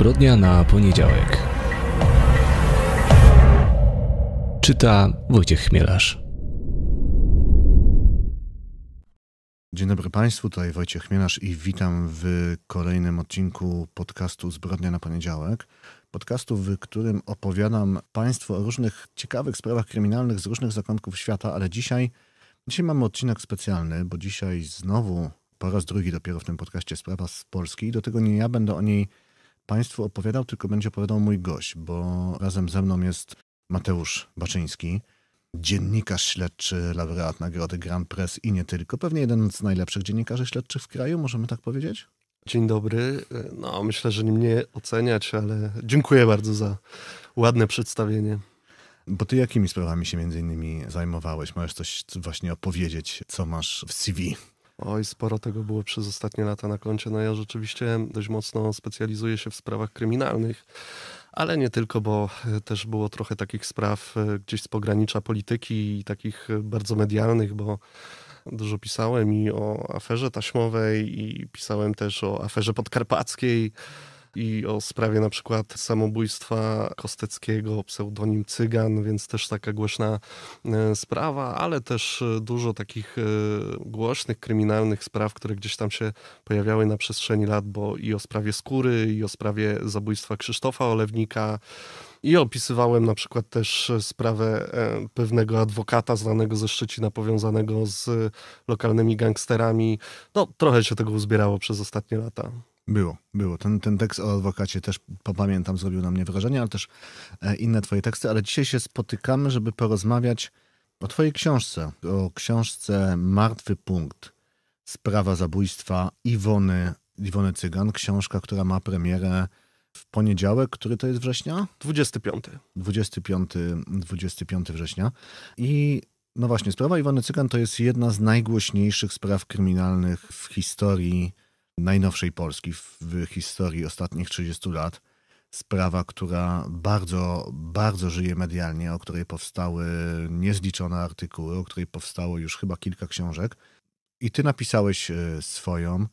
Zbrodnia na poniedziałek. Czyta Wojciech Chmielarz. Dzień dobry Państwu, tutaj Wojciech Chmielarz i witam w kolejnym odcinku podcastu Zbrodnia na poniedziałek. Podcastu, w którym opowiadam Państwu o różnych ciekawych sprawach kryminalnych z różnych zakątków świata, ale dzisiaj, dzisiaj mamy odcinek specjalny, bo dzisiaj znowu po raz drugi dopiero w tym podcaście sprawa z Polski. i Do tego nie ja będę o niej Państwu opowiadał, tylko będzie opowiadał mój gość, bo razem ze mną jest Mateusz Baczyński, dziennikarz śledczy, laureat nagrody Grand Press i nie tylko. Pewnie jeden z najlepszych dziennikarzy śledczych w kraju, możemy tak powiedzieć? Dzień dobry. No, myślę, że nie mnie oceniać, ale dziękuję bardzo za ładne przedstawienie. Bo ty jakimi sprawami się między innymi zajmowałeś? Możesz coś właśnie opowiedzieć, co masz w CV? Oj, sporo tego było przez ostatnie lata na koncie. No ja rzeczywiście dość mocno specjalizuję się w sprawach kryminalnych, ale nie tylko, bo e, też było trochę takich spraw e, gdzieś z pogranicza polityki i takich e, bardzo medialnych, bo dużo pisałem i o aferze taśmowej, i pisałem też o aferze podkarpackiej i o sprawie na przykład samobójstwa Kosteckiego, pseudonim Cygan, więc też taka głośna e, sprawa, ale też e, dużo takich e, głośnych, kryminalnych spraw, które gdzieś tam się pojawiały na przestrzeni lat, bo i o sprawie skóry, i o sprawie zabójstwa Krzysztofa Olewnika, i opisywałem na przykład też sprawę pewnego adwokata znanego ze Szczecina, powiązanego z lokalnymi gangsterami. No, trochę się tego uzbierało przez ostatnie lata. Było, było. Ten, ten tekst o adwokacie też pamiętam, zrobił na mnie wrażenie, ale też e, inne twoje teksty. Ale dzisiaj się spotykamy, żeby porozmawiać o twojej książce, o książce Martwy Punkt. Sprawa zabójstwa Iwony, Iwony Cygan. Książka, która ma premierę w poniedziałek, który to jest września? 25. 25, 25 września. I no właśnie, sprawa Iwony Cygan to jest jedna z najgłośniejszych spraw kryminalnych w historii najnowszej Polski w historii ostatnich 30 lat. Sprawa, która bardzo, bardzo żyje medialnie, o której powstały niezliczone artykuły, o której powstało już chyba kilka książek. I ty napisałeś e, swoją.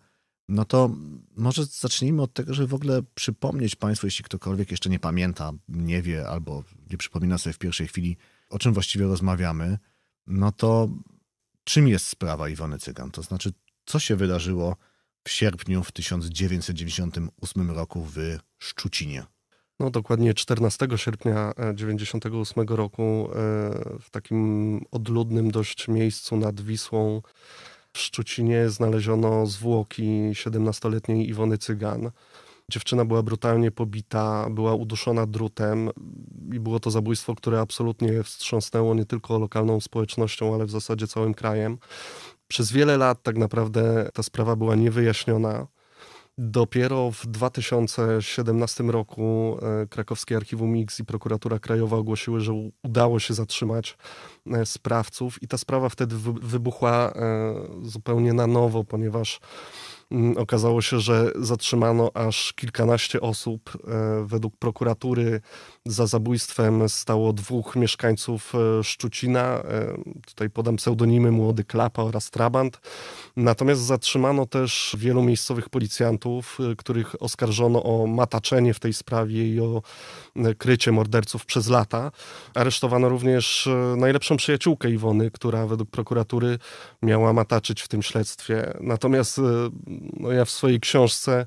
No to może zacznijmy od tego, żeby w ogóle przypomnieć Państwu, jeśli ktokolwiek jeszcze nie pamięta, nie wie albo nie przypomina sobie w pierwszej chwili, o czym właściwie rozmawiamy, no to czym jest sprawa Iwony Cygan? To znaczy, co się wydarzyło w sierpniu w 1998 roku w Szczucinie. No dokładnie 14 sierpnia 1998 e, roku e, w takim odludnym dość miejscu nad Wisłą w Szczucinie znaleziono zwłoki 17-letniej Iwony Cygan. Dziewczyna była brutalnie pobita, była uduszona drutem i było to zabójstwo, które absolutnie wstrząsnęło nie tylko lokalną społecznością, ale w zasadzie całym krajem. Przez wiele lat tak naprawdę ta sprawa była niewyjaśniona. Dopiero w 2017 roku e, krakowskie Archiwum X i prokuratura krajowa ogłosiły, że udało się zatrzymać e, sprawców, i ta sprawa wtedy wybuchła e, zupełnie na nowo, ponieważ mm, okazało się, że zatrzymano aż kilkanaście osób. Według prokuratury za zabójstwem stało dwóch mieszkańców e, Szczucina. E, tutaj podam pseudonimy Młody Klapa oraz Trabant. Natomiast zatrzymano też wielu miejscowych policjantów, e, których oskarżono o mataczenie w tej sprawie i o krycie morderców przez lata. Aresztowano również najlepszą przyjaciółkę Iwony, która według prokuratury miała mataczyć w tym śledztwie. Natomiast no ja w swojej książce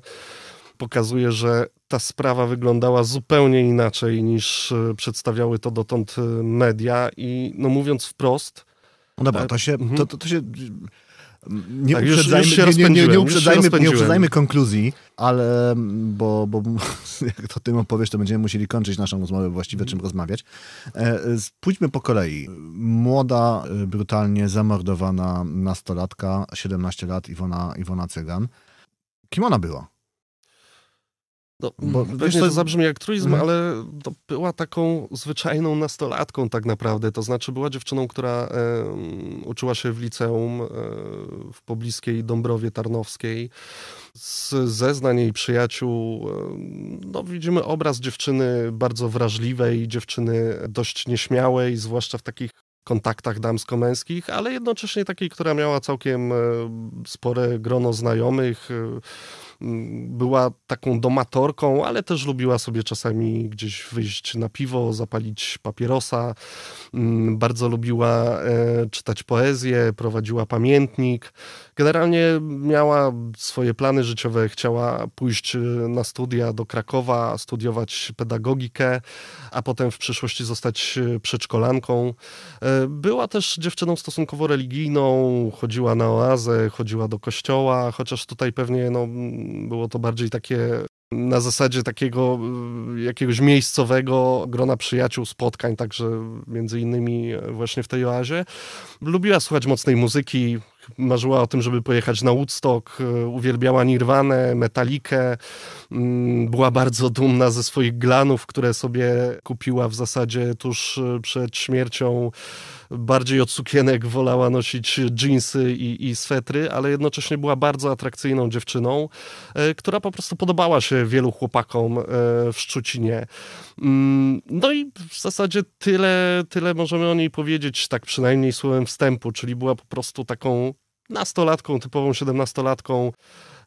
pokazuję, że ta sprawa wyglądała zupełnie inaczej niż e, przedstawiały to dotąd e, media i no mówiąc wprost... No dobra, e, to się... Mhm. To, to, to się... Nie, tak, uprzedzajmy, już, nie, nie, nie, uprzedzajmy, nie uprzedzajmy konkluzji, ale mm, bo, bo jak to tym opowiesz, to będziemy musieli kończyć naszą rozmowę właściwie, czym mhm. rozmawiać. Pójdźmy po kolei. Młoda, brutalnie zamordowana nastolatka, 17 lat, Iwona, Iwona Cygan. Kim ona była? No, bo mm, wiesz, to zabrzmi jak truizm, mhm. ale była taką zwyczajną nastolatką tak naprawdę. To znaczy była dziewczyną, która e, uczyła się w liceum e, w pobliskiej Dąbrowie Tarnowskiej. Z zeznań jej przyjaciół e, no, widzimy obraz dziewczyny bardzo wrażliwej, dziewczyny dość nieśmiałej, zwłaszcza w takich kontaktach damsko-męskich, ale jednocześnie takiej, która miała całkiem e, spore grono znajomych, e, była taką domatorką, ale też lubiła sobie czasami gdzieś wyjść na piwo, zapalić papierosa. Mm, bardzo lubiła e, czytać poezję, prowadziła pamiętnik. Generalnie miała swoje plany życiowe, chciała pójść e, na studia do Krakowa, studiować pedagogikę, a potem w przyszłości zostać e, przedszkolanką. Była też dziewczyną stosunkowo religijną, chodziła na oazę, chodziła do kościoła, chociaż tutaj pewnie no, było to bardziej takie na zasadzie takiego y, jakiegoś miejscowego grona przyjaciół, spotkań, także między innymi właśnie w tej oazie. Lubiła słuchać mocnej muzyki, marzyła o tym, żeby pojechać na Woodstock, e, uwielbiała Nirwanę, Metalikę, mm, była bardzo dumna ze swoich glanów, które sobie kupiła w zasadzie tuż e, przed śmiercią. Bardziej od sukienek wolała nosić dżinsy i, i swetry, ale jednocześnie była bardzo atrakcyjną dziewczyną, e, która po prostu podobała się wielu chłopakom w Szczucinie. Mm, no i w zasadzie tyle, tyle możemy o niej powiedzieć, tak przynajmniej słowem wstępu, czyli była po prostu taką nastolatką, typową siedemnastolatką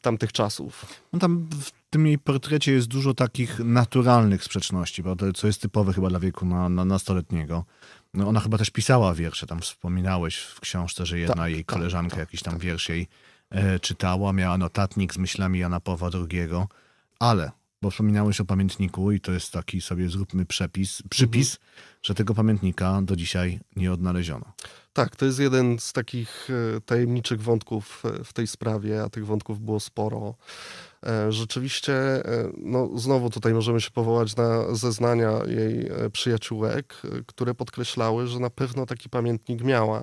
tamtych czasów. No tam w tym jej portrecie jest dużo takich naturalnych sprzeczności, prawda? co jest typowe chyba dla wieku na, na, nastoletniego. No ona chyba też pisała wiersze, tam wspominałeś w książce, że jedna tak, jej tak, koleżanka tak, tak, jakiś tam tak. wiersz jej e, czytała, miała notatnik z myślami Jana Pawła II, ale bo wspominałeś o pamiętniku i to jest taki sobie zróbmy przepis, przypis, mhm. że tego pamiętnika do dzisiaj nie odnaleziono. Tak, to jest jeden z takich e, tajemniczych wątków e, w tej sprawie, a tych wątków było sporo. E, rzeczywiście, no znowu tutaj możemy się powołać na zeznania jej przyjaciółek, które podkreślały, że na pewno taki pamiętnik miała.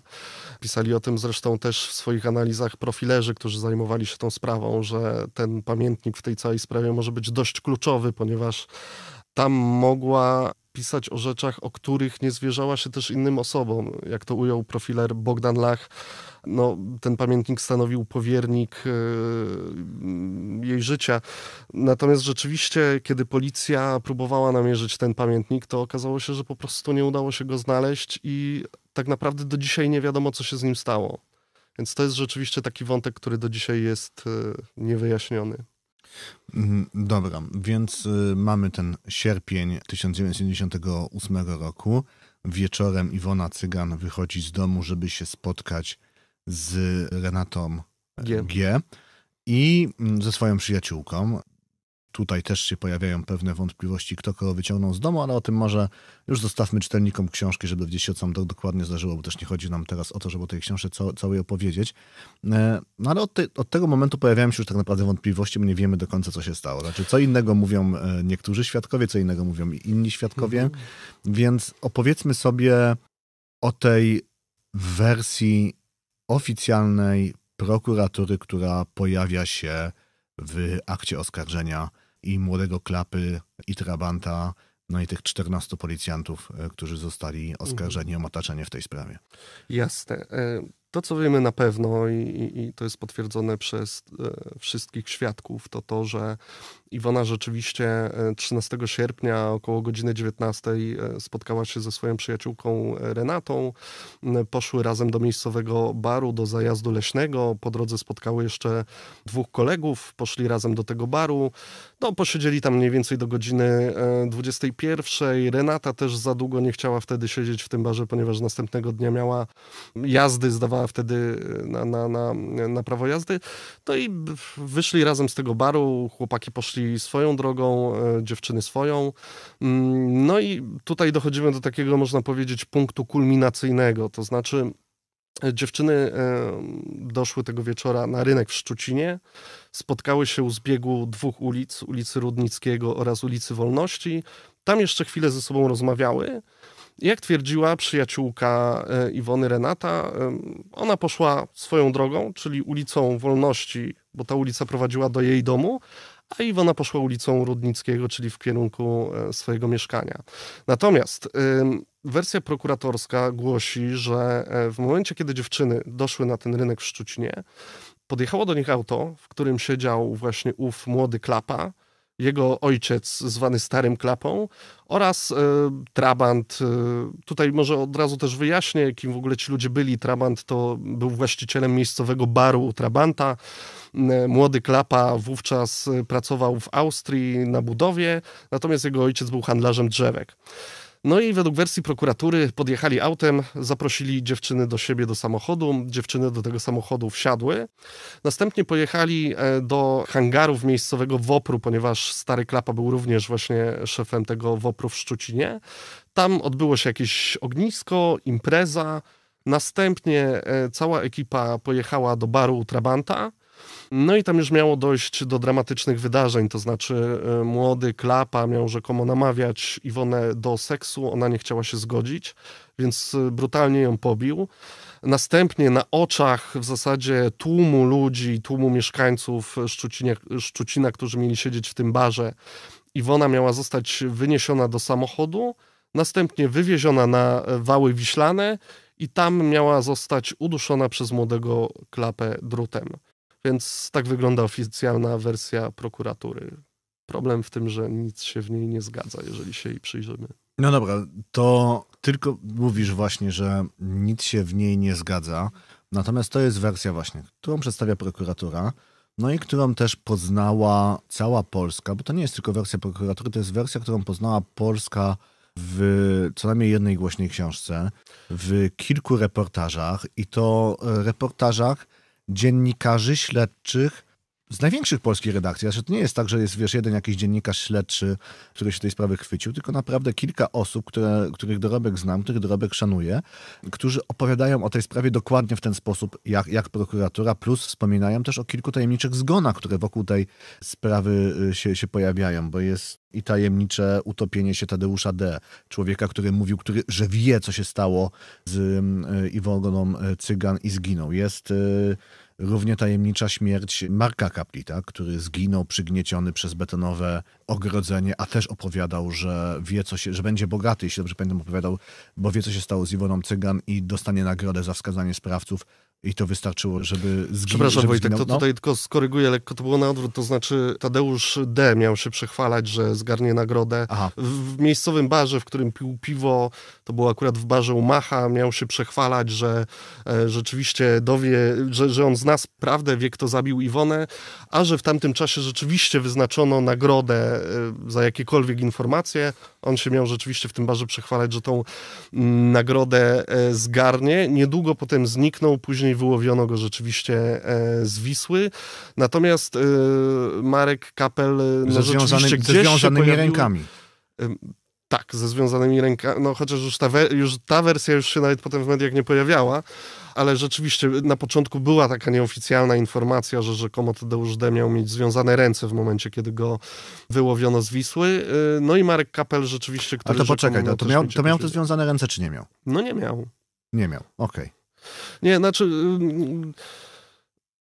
Pisali o tym zresztą też w swoich analizach profilerzy, którzy zajmowali się tą sprawą, że ten pamiętnik w tej całej sprawie może być dość kluczowy, ponieważ tam mogła pisać o rzeczach, o których nie zwierzała się też innym osobom. Jak to ujął profiler Bogdan Lach, no, ten pamiętnik stanowił powiernik yy, jej życia. Natomiast rzeczywiście, kiedy policja próbowała namierzyć ten pamiętnik, to okazało się, że po prostu nie udało się go znaleźć i tak naprawdę do dzisiaj nie wiadomo, co się z nim stało. Więc to jest rzeczywiście taki wątek, który do dzisiaj jest e, niewyjaśniony. Mm, dobra, więc y, mamy ten sierpień 1998 roku. Wieczorem Iwona Cygan wychodzi z domu, żeby się spotkać z Renatą G. G. i mm, ze swoją przyjaciółką tutaj też się pojawiają pewne wątpliwości, kto kogo wyciągnął z domu, ale o tym może już zostawmy czytelnikom książki, żeby gdzieś się tam dokładnie zdarzyło, bo też nie chodzi nam teraz o to, żeby o tej książce całej opowiedzieć. E, no ale od, te, od tego momentu pojawiają się już tak naprawdę wątpliwości, bo nie wiemy do końca, co się stało. Znaczy, co innego mówią e, niektórzy świadkowie, co innego mówią inni świadkowie, mhm. więc opowiedzmy sobie o tej wersji oficjalnej prokuratury, która pojawia się w akcie oskarżenia i młodego klapy i trabanta, no i tych 14 policjantów, e, którzy zostali oskarżeni mhm. o otaczenie w tej sprawie. Jasne. E, to, co wiemy na pewno i, i to jest potwierdzone przez e, wszystkich świadków, to to, że Iwona rzeczywiście 13 e, sierpnia około godziny 19 e, spotkała się ze swoją przyjaciółką Renatą. E, poszły razem do miejscowego baru, do zajazdu leśnego. Po drodze spotkały jeszcze dwóch kolegów, poszli razem do tego baru. No, posiedzieli tam mniej więcej do godziny 21. Renata też za długo nie chciała wtedy siedzieć w tym barze, ponieważ następnego dnia miała jazdy, zdawała wtedy na, na, na, na prawo jazdy. No i wyszli razem z tego baru, chłopaki poszli swoją drogą, e, dziewczyny swoją. Mm, no i tutaj dochodzimy do takiego, można powiedzieć, punktu kulminacyjnego, to znaczy e, dziewczyny e, doszły tego wieczora na rynek w Szczucinie, spotkały się u zbiegu dwóch ulic, ulicy Rudnickiego oraz ulicy Wolności. Tam jeszcze chwilę ze sobą rozmawiały. Jak twierdziła przyjaciółka Iwony Renata, ona poszła swoją drogą, czyli ulicą Wolności, bo ta ulica prowadziła do jej domu, a Iwona poszła ulicą Rudnickiego, czyli w kierunku e, swojego mieszkania. Natomiast wersja prokuratorska głosi, że e, w momencie, kiedy dziewczyny doszły na ten rynek w Szczucinie, podjechało do nich auto, w którym siedział właśnie ów młody klapa, jego ojciec zwany Starym Klapą oraz e, Trabant. E, tutaj może od razu też wyjaśnię, kim w ogóle ci ludzie byli. Trabant to był właścicielem miejscowego baru Trabanta. E, młody Klapa wówczas pracował w Austrii na budowie, natomiast jego ojciec był handlarzem drzewek. No i według wersji prokuratury podjechali autem, zaprosili dziewczyny do siebie do samochodu, dziewczyny do tego samochodu wsiadły. Następnie pojechali e, do hangarów miejscowego WOPR-u, ponieważ stary Klapa był również właśnie szefem tego WOPR-u w Szczucinie. Tam odbyło się jakieś ognisko, impreza. Następnie e, cała ekipa pojechała do baru Trabanta no i tam już miało dojść do dramatycznych wydarzeń, to znaczy e, młody Klapa miał rzekomo namawiać Iwonę do seksu, ona nie chciała się zgodzić, więc e, brutalnie ją pobił. Następnie na oczach w zasadzie tłumu ludzi, tłumu mieszkańców Szczucinia, Szczucina, którzy mieli siedzieć w tym barze, Iwona miała zostać wyniesiona do samochodu, następnie wywieziona na e, wały wiślane i tam miała zostać uduszona przez młodego klapę drutem. Więc tak wygląda oficjalna wersja prokuratury. Problem w tym, że nic się w niej nie zgadza, jeżeli się jej przyjrzymy. No dobra, to tylko mówisz właśnie, że nic się w niej nie zgadza. Natomiast to jest wersja właśnie, którą przedstawia prokuratura, no i którą też poznała cała Polska, bo to nie jest tylko wersja prokuratury, to jest wersja, którą poznała Polska w co najmniej jednej głośnej książce, w kilku reportażach i to reportażach, dziennikarzy śledczych z największych polskich redakcji. Znaczy, to nie jest tak, że jest wiesz, jeden jakiś dziennikarz śledczy, który się tej sprawy chwycił, tylko naprawdę kilka osób, które, których dorobek znam, których dorobek szanuję, którzy opowiadają o tej sprawie dokładnie w ten sposób, jak, jak prokuratura, plus wspominają też o kilku tajemniczych zgonach, które wokół tej sprawy y, się, się pojawiają, bo jest i tajemnicze utopienie się Tadeusza D., człowieka, który mówił, który, że wie, co się stało z y, Iwoną Cygan i zginął. Jest y, Równie tajemnicza śmierć Marka Kaplita, który zginął przygnieciony przez betonowe ogrodzenie, a też opowiadał, że wie co się, że będzie bogaty, jeśli dobrze pamiętam opowiadał, bo wie co się stało z Iwoną Cygan i dostanie nagrodę za wskazanie sprawców i to wystarczyło, żeby zginąć. Przepraszam, żeby Wojtek, zginął, to no? tutaj tylko skoryguję lekko, to było na odwrót, to znaczy Tadeusz D. miał się przechwalać, że zgarnie nagrodę w miejscowym barze, w którym pił piwo, to było akurat w barze Umacha, miał się przechwalać, że e, rzeczywiście dowie, że, że on zna prawdę, wie kto zabił Iwonę, a że w tamtym czasie rzeczywiście wyznaczono nagrodę e, za jakiekolwiek informacje, on się miał rzeczywiście w tym barze przechwalać, że tą mm, nagrodę e, zgarnie. Niedługo potem zniknął, później wyłowiono go rzeczywiście e, z Wisły. Natomiast e, Marek Kapel no, ze rzeczywiście ze związanymi się rękami. Tak, ze związanymi rękami. No chociaż już ta, już ta wersja już się nawet potem w mediach nie pojawiała ale rzeczywiście na początku była taka nieoficjalna informacja, że rzekomo Tadeusz D miał mieć związane ręce w momencie, kiedy go wyłowiono z Wisły. Y, no i Marek Kapel rzeczywiście, który... Ale to poczekaj, miał to, miał, to miał te związane ręce, czy nie miał? No nie miał. Nie miał, okej. Okay. Nie, znaczy... Yy,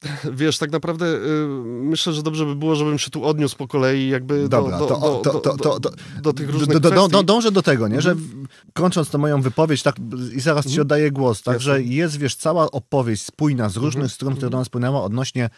Wiesz, tak naprawdę y, myślę, że dobrze by było, żebym się tu odniósł po kolei jakby do, do, to, do, do tych różnych do, do, Dążę do tego, nie? że mhm. kończąc tą moją wypowiedź tak, i zaraz ci mhm. oddaję głos, także jest, wiesz, cała opowieść spójna z różnych mhm. stron, która do nas płynęła odnośnie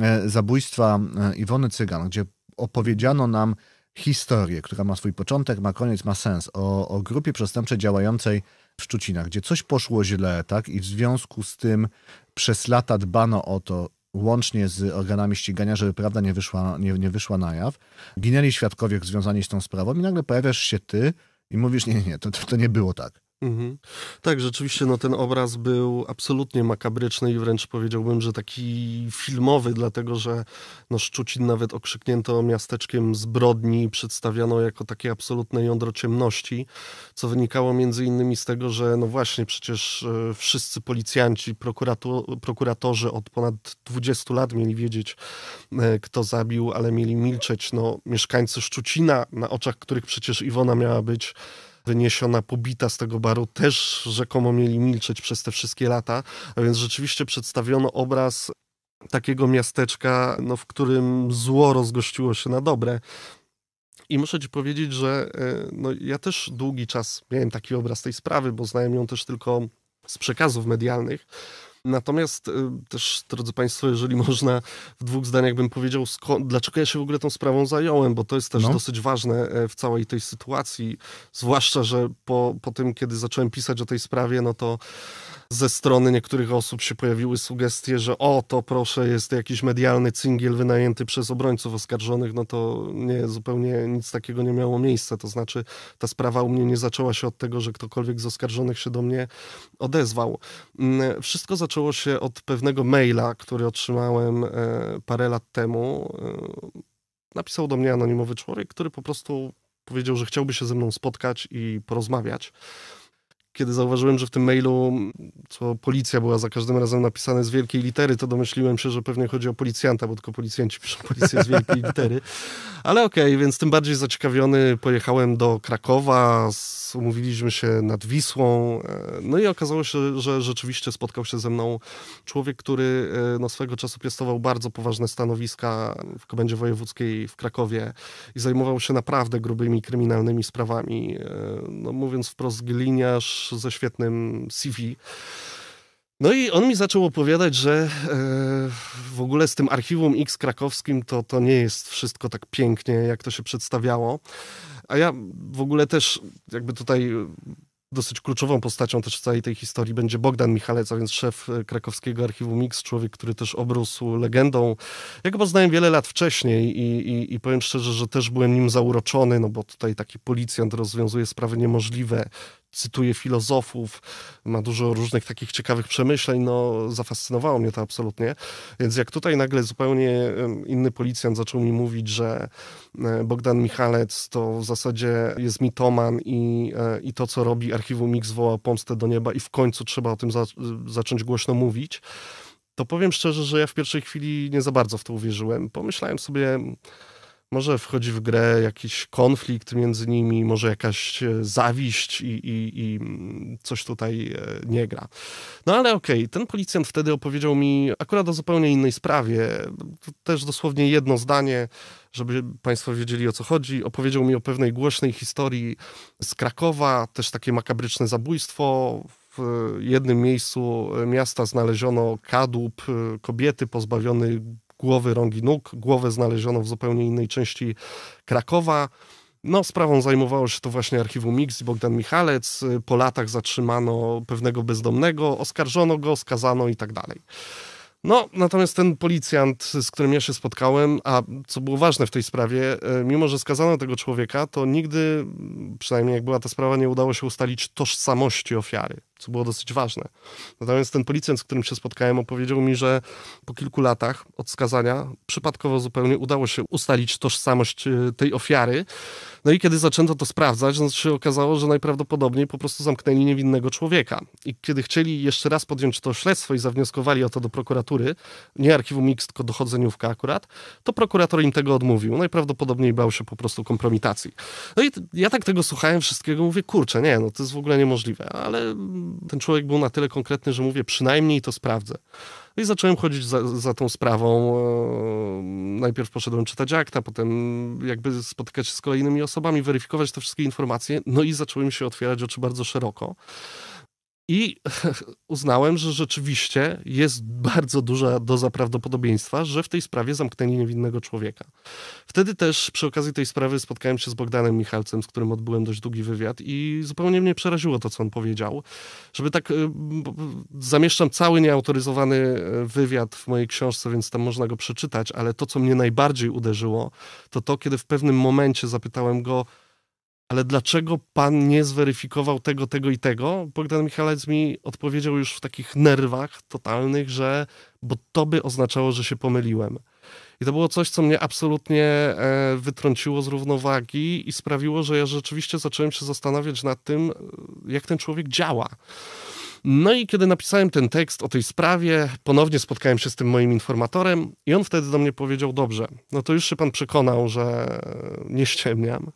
e, zabójstwa e, Iwony Cygan, gdzie opowiedziano nam historię, która ma swój początek, ma koniec, ma sens, o, o grupie przestępczej działającej w Szczucinach, gdzie coś poszło źle, tak? I w związku z tym przez lata dbano o to, łącznie z organami ścigania, żeby prawda nie wyszła, nie, nie wyszła na jaw. Ginęli świadkowie związani z tą sprawą i nagle pojawiasz się ty i mówisz, nie, nie, nie to, to nie było tak. Mhm. Tak, rzeczywiście no, ten obraz był absolutnie makabryczny i wręcz powiedziałbym, że taki filmowy, dlatego że no, Szczucin nawet okrzyknięto miasteczkiem zbrodni, przedstawiano jako takie absolutne jądro ciemności, co wynikało między innymi z tego, że no właśnie przecież e, wszyscy policjanci, prokuratorzy od ponad 20 lat mieli wiedzieć, e, kto zabił, ale mieli milczeć. No, mieszkańcy Szczucina, na oczach których przecież Iwona miała być wyniesiona, pobita z tego baru, też rzekomo mieli milczeć przez te wszystkie lata. A więc rzeczywiście przedstawiono obraz takiego miasteczka, no, w którym zło rozgościło się na dobre. I muszę ci powiedzieć, że e, no, ja też długi czas miałem taki obraz tej sprawy, bo znałem ją też tylko z przekazów medialnych. Natomiast y, też, drodzy Państwo, jeżeli można, w dwóch zdaniach bym powiedział, skąd, dlaczego ja się w ogóle tą sprawą zająłem, bo to jest też no. dosyć ważne e, w całej tej sytuacji. Zwłaszcza, że po, po tym, kiedy zacząłem pisać o tej sprawie, no to ze strony niektórych osób się pojawiły sugestie, że o, to proszę, jest jakiś medialny cingiel wynajęty przez obrońców oskarżonych, no to nie, zupełnie nic takiego nie miało miejsca. To znaczy, ta sprawa u mnie nie zaczęła się od tego, że ktokolwiek z oskarżonych się do mnie odezwał. Mm, wszystko zaczęło się od pewnego maila, który otrzymałem e, parę lat temu. E, napisał do mnie anonimowy człowiek, który po prostu powiedział, że chciałby się ze mną spotkać i porozmawiać kiedy zauważyłem, że w tym mailu, co policja była za każdym razem napisane z wielkiej litery, to domyśliłem się, że pewnie chodzi o policjanta, bo tylko policjanci piszą policję z wielkiej litery. Ale okej, okay, więc tym bardziej zaciekawiony pojechałem do Krakowa, umówiliśmy się nad Wisłą, e, no i okazało się, że rzeczywiście spotkał się ze mną człowiek, który e, no, swego czasu piastował bardzo poważne stanowiska w Komendzie Wojewódzkiej w Krakowie i zajmował się naprawdę grubymi kryminalnymi sprawami. E, no, mówiąc wprost, gliniarz ze świetnym CV. No i on mi zaczął opowiadać, że e, w ogóle z tym archiwum X krakowskim to, to nie jest wszystko tak pięknie, jak to się przedstawiało. A ja w ogóle też jakby tutaj e, dosyć kluczową postacią też w całej tej historii będzie Bogdan Michalec, a więc szef e, krakowskiego archiwum X, człowiek, który też obrósł legendą. Ja go poznałem wiele lat wcześniej i, i, i powiem szczerze, że też byłem nim zauroczony, no bo tutaj taki policjant rozwiązuje sprawy niemożliwe, cytuje filozofów, ma dużo różnych takich ciekawych przemyśleń, no zafascynowało mnie to absolutnie. Więc jak tutaj nagle zupełnie inny policjant zaczął mi mówić, że e, Bogdan Michalec to w zasadzie jest mitoman i, e, i to, co robi Archiwum Mix woła pomstę do nieba i w końcu trzeba o tym za zacząć głośno mówić, to powiem szczerze, że ja w pierwszej chwili nie za bardzo w to uwierzyłem. Pomyślałem sobie, może wchodzi w grę jakiś konflikt między nimi, może jakaś e, zawiść i, i, i mm, coś tutaj e, nie gra. No ale okej, okay, ten policjant wtedy opowiedział mi akurat o zupełnie innej sprawie, też dosłownie jedno zdanie, żeby Państwo wiedzieli o co chodzi. Opowiedział mi o pewnej głośnej historii z Krakowa, też takie makabryczne zabójstwo. W jednym miejscu e, miasta znaleziono kadłub kobiety pozbawionej głowy, rąk i nóg. Głowę znaleziono w zupełnie innej części Krakowa. No, sprawą zajmowało się to właśnie archiwum Mix i Bogdan Michalec. Po latach zatrzymano pewnego bezdomnego, oskarżono go, skazano i tak dalej. No, natomiast ten policjant, z którym ja się spotkałem, a co było ważne w tej sprawie, e, mimo że skazano tego człowieka, to nigdy, przynajmniej jak była ta sprawa, nie udało się ustalić tożsamości ofiary co było dosyć ważne. Natomiast ten policjant, z którym się spotkałem, opowiedział mi, że po kilku latach od skazania przypadkowo zupełnie udało się ustalić tożsamość y, tej ofiary. No i kiedy zaczęto to sprawdzać, no to się okazało, że najprawdopodobniej po prostu zamknęli niewinnego człowieka. I kiedy chcieli jeszcze raz podjąć to śledztwo i zawnioskowali o to do prokuratury, nie archiwum Mix, tylko dochodzeniówka akurat, to prokurator im tego odmówił. Najprawdopodobniej bał się po prostu kompromitacji. No i ja tak tego słuchałem wszystkiego, mówię, kurczę, nie, no to jest w ogóle niemożliwe, ale ten człowiek był na tyle konkretny, że mówię, przynajmniej to sprawdzę. No I zacząłem chodzić za, za tą sprawą. E, najpierw poszedłem czytać akta, potem jakby spotykać się z kolejnymi osobami, weryfikować te wszystkie informacje, no i zacząłem się otwierać oczy bardzo szeroko. I uznałem, że rzeczywiście jest bardzo duża doza prawdopodobieństwa, że w tej sprawie zamknęli niewinnego człowieka. Wtedy też przy okazji tej sprawy spotkałem się z Bogdanem Michalcem, z którym odbyłem dość długi wywiad i zupełnie mnie przeraziło to, co on powiedział. Żeby tak, y, zamieszczam cały nieautoryzowany e, wywiad w mojej książce, więc tam można go przeczytać, ale to, co mnie najbardziej uderzyło, to to, kiedy w pewnym momencie zapytałem go, ale dlaczego pan nie zweryfikował tego, tego i tego? Bogdan Michalec mi odpowiedział już w takich nerwach totalnych, że bo to by oznaczało, że się pomyliłem. I to było coś, co mnie absolutnie e, wytrąciło z równowagi i sprawiło, że ja rzeczywiście zacząłem się zastanawiać nad tym, e, jak ten człowiek działa. No i kiedy napisałem ten tekst o tej sprawie, ponownie spotkałem się z tym moim informatorem i on wtedy do mnie powiedział: Dobrze, no to już się pan przekonał, że e, nie ściemniam.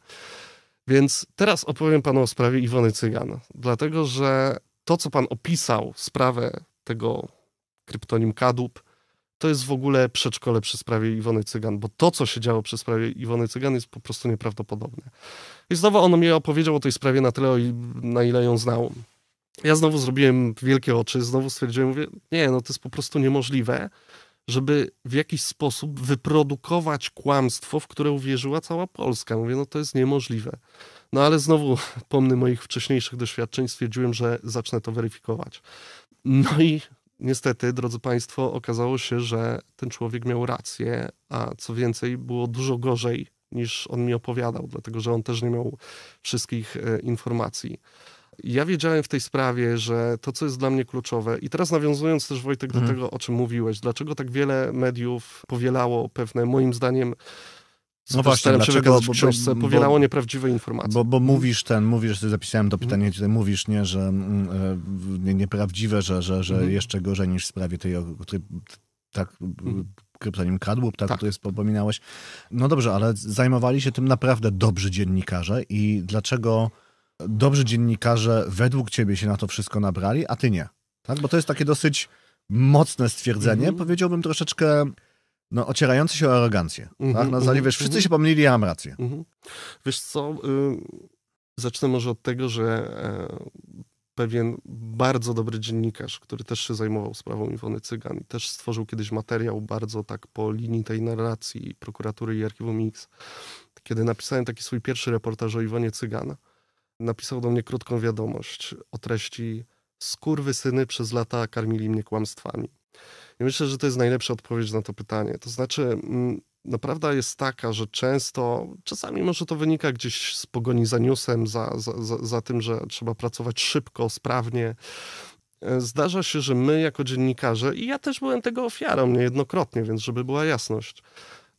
Więc teraz opowiem panu o sprawie Iwony Cygan, dlatego że to, co pan opisał, sprawę tego kryptonim Kadłub, to jest w ogóle przedszkole przy sprawie Iwony Cygan, bo to, co się działo przy sprawie Iwony Cygan, jest po prostu nieprawdopodobne. I znowu on mi opowiedział o tej sprawie na tyle, na ile ją znał. Ja znowu zrobiłem wielkie oczy, znowu stwierdziłem, mówię, nie, no to jest po prostu niemożliwe żeby w jakiś sposób wyprodukować kłamstwo, w które uwierzyła cała Polska. Mówię, no to jest niemożliwe. No ale znowu, pomny moich wcześniejszych doświadczeń, stwierdziłem, że zacznę to weryfikować. No i niestety, drodzy Państwo, okazało się, że ten człowiek miał rację, a co więcej, było dużo gorzej niż on mi opowiadał, dlatego że on też nie miał wszystkich e, informacji ja wiedziałem w tej sprawie, że to, co jest dla mnie kluczowe, i teraz nawiązując też, Wojtek, mhm. do tego, o czym mówiłeś, dlaczego tak wiele mediów powielało pewne, moim zdaniem, no właśnie, dlaczego w książce powielało bo, nieprawdziwe informacje. Bo, bo mówisz ten, mówisz, zapisałem to pytanie, mm. tutaj mówisz, nie, że mm, e, nie, nieprawdziwe, że, że, że mm. jeszcze gorzej niż w sprawie tej, o której tak e, mhm. kryptonim Kadłub, tak, tak. jest wspominałeś. No dobrze, ale zajmowali się tym naprawdę dobrzy dziennikarze i dlaczego dobrzy dziennikarze według ciebie się na to wszystko nabrali, a ty nie. Tak? Bo to jest takie dosyć mocne stwierdzenie, mm -hmm. powiedziałbym troszeczkę no, ocierające się o arogancję. Mm -hmm, tak? Na mhm, mhm, wiesz, wszyscy mm -hmm. się pomylili, ja mam rację. Mhm. Wiesz co, y zacznę może od tego, że e pewien bardzo dobry dziennikarz, który też się zajmował sprawą Iwony Cygan i też stworzył kiedyś materiał bardzo tak po linii tej narracji prokuratury i archiwum X, kiedy napisałem taki swój pierwszy reportaż o Iwonie Cygan, napisał do mnie krótką wiadomość o treści skurwy syny przez lata karmili mnie kłamstwami. I myślę, że to jest najlepsza odpowiedź na to pytanie. To znaczy, mm, naprawdę prawda jest taka, że często, czasami może to wynika gdzieś z pogoni za newsem, za, za, za, za tym, że trzeba pracować szybko, sprawnie, e, zdarza się, że my jako dziennikarze, i ja też byłem tego ofiarą niejednokrotnie, więc żeby była jasność,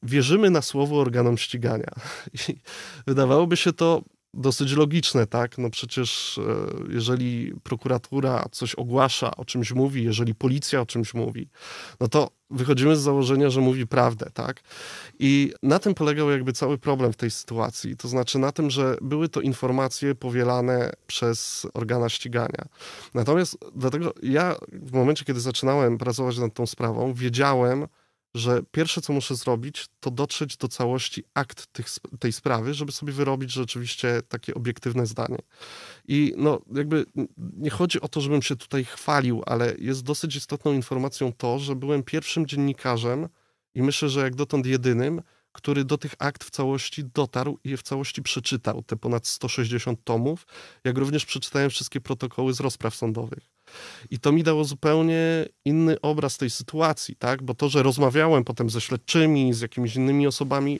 wierzymy na słowo organom ścigania. I wydawałoby się to dosyć logiczne, tak? No przecież e, jeżeli prokuratura coś ogłasza, o czymś mówi, jeżeli policja o czymś mówi, no to wychodzimy z założenia, że mówi prawdę, tak? I na tym polegał jakby cały problem w tej sytuacji. To znaczy na tym, że były to informacje powielane przez organa ścigania. Natomiast dlatego ja w momencie, kiedy zaczynałem pracować nad tą sprawą, wiedziałem, że pierwsze, co muszę zrobić, to dotrzeć do całości akt tych, tej sprawy, żeby sobie wyrobić rzeczywiście takie obiektywne zdanie. I no, jakby nie chodzi o to, żebym się tutaj chwalił, ale jest dosyć istotną informacją to, że byłem pierwszym dziennikarzem i myślę, że jak dotąd jedynym, który do tych akt w całości dotarł i je w całości przeczytał, te ponad 160 tomów, jak również przeczytałem wszystkie protokoły z rozpraw sądowych. I to mi dało zupełnie inny obraz tej sytuacji, tak? Bo to, że rozmawiałem potem ze śledczymi, z jakimiś innymi osobami,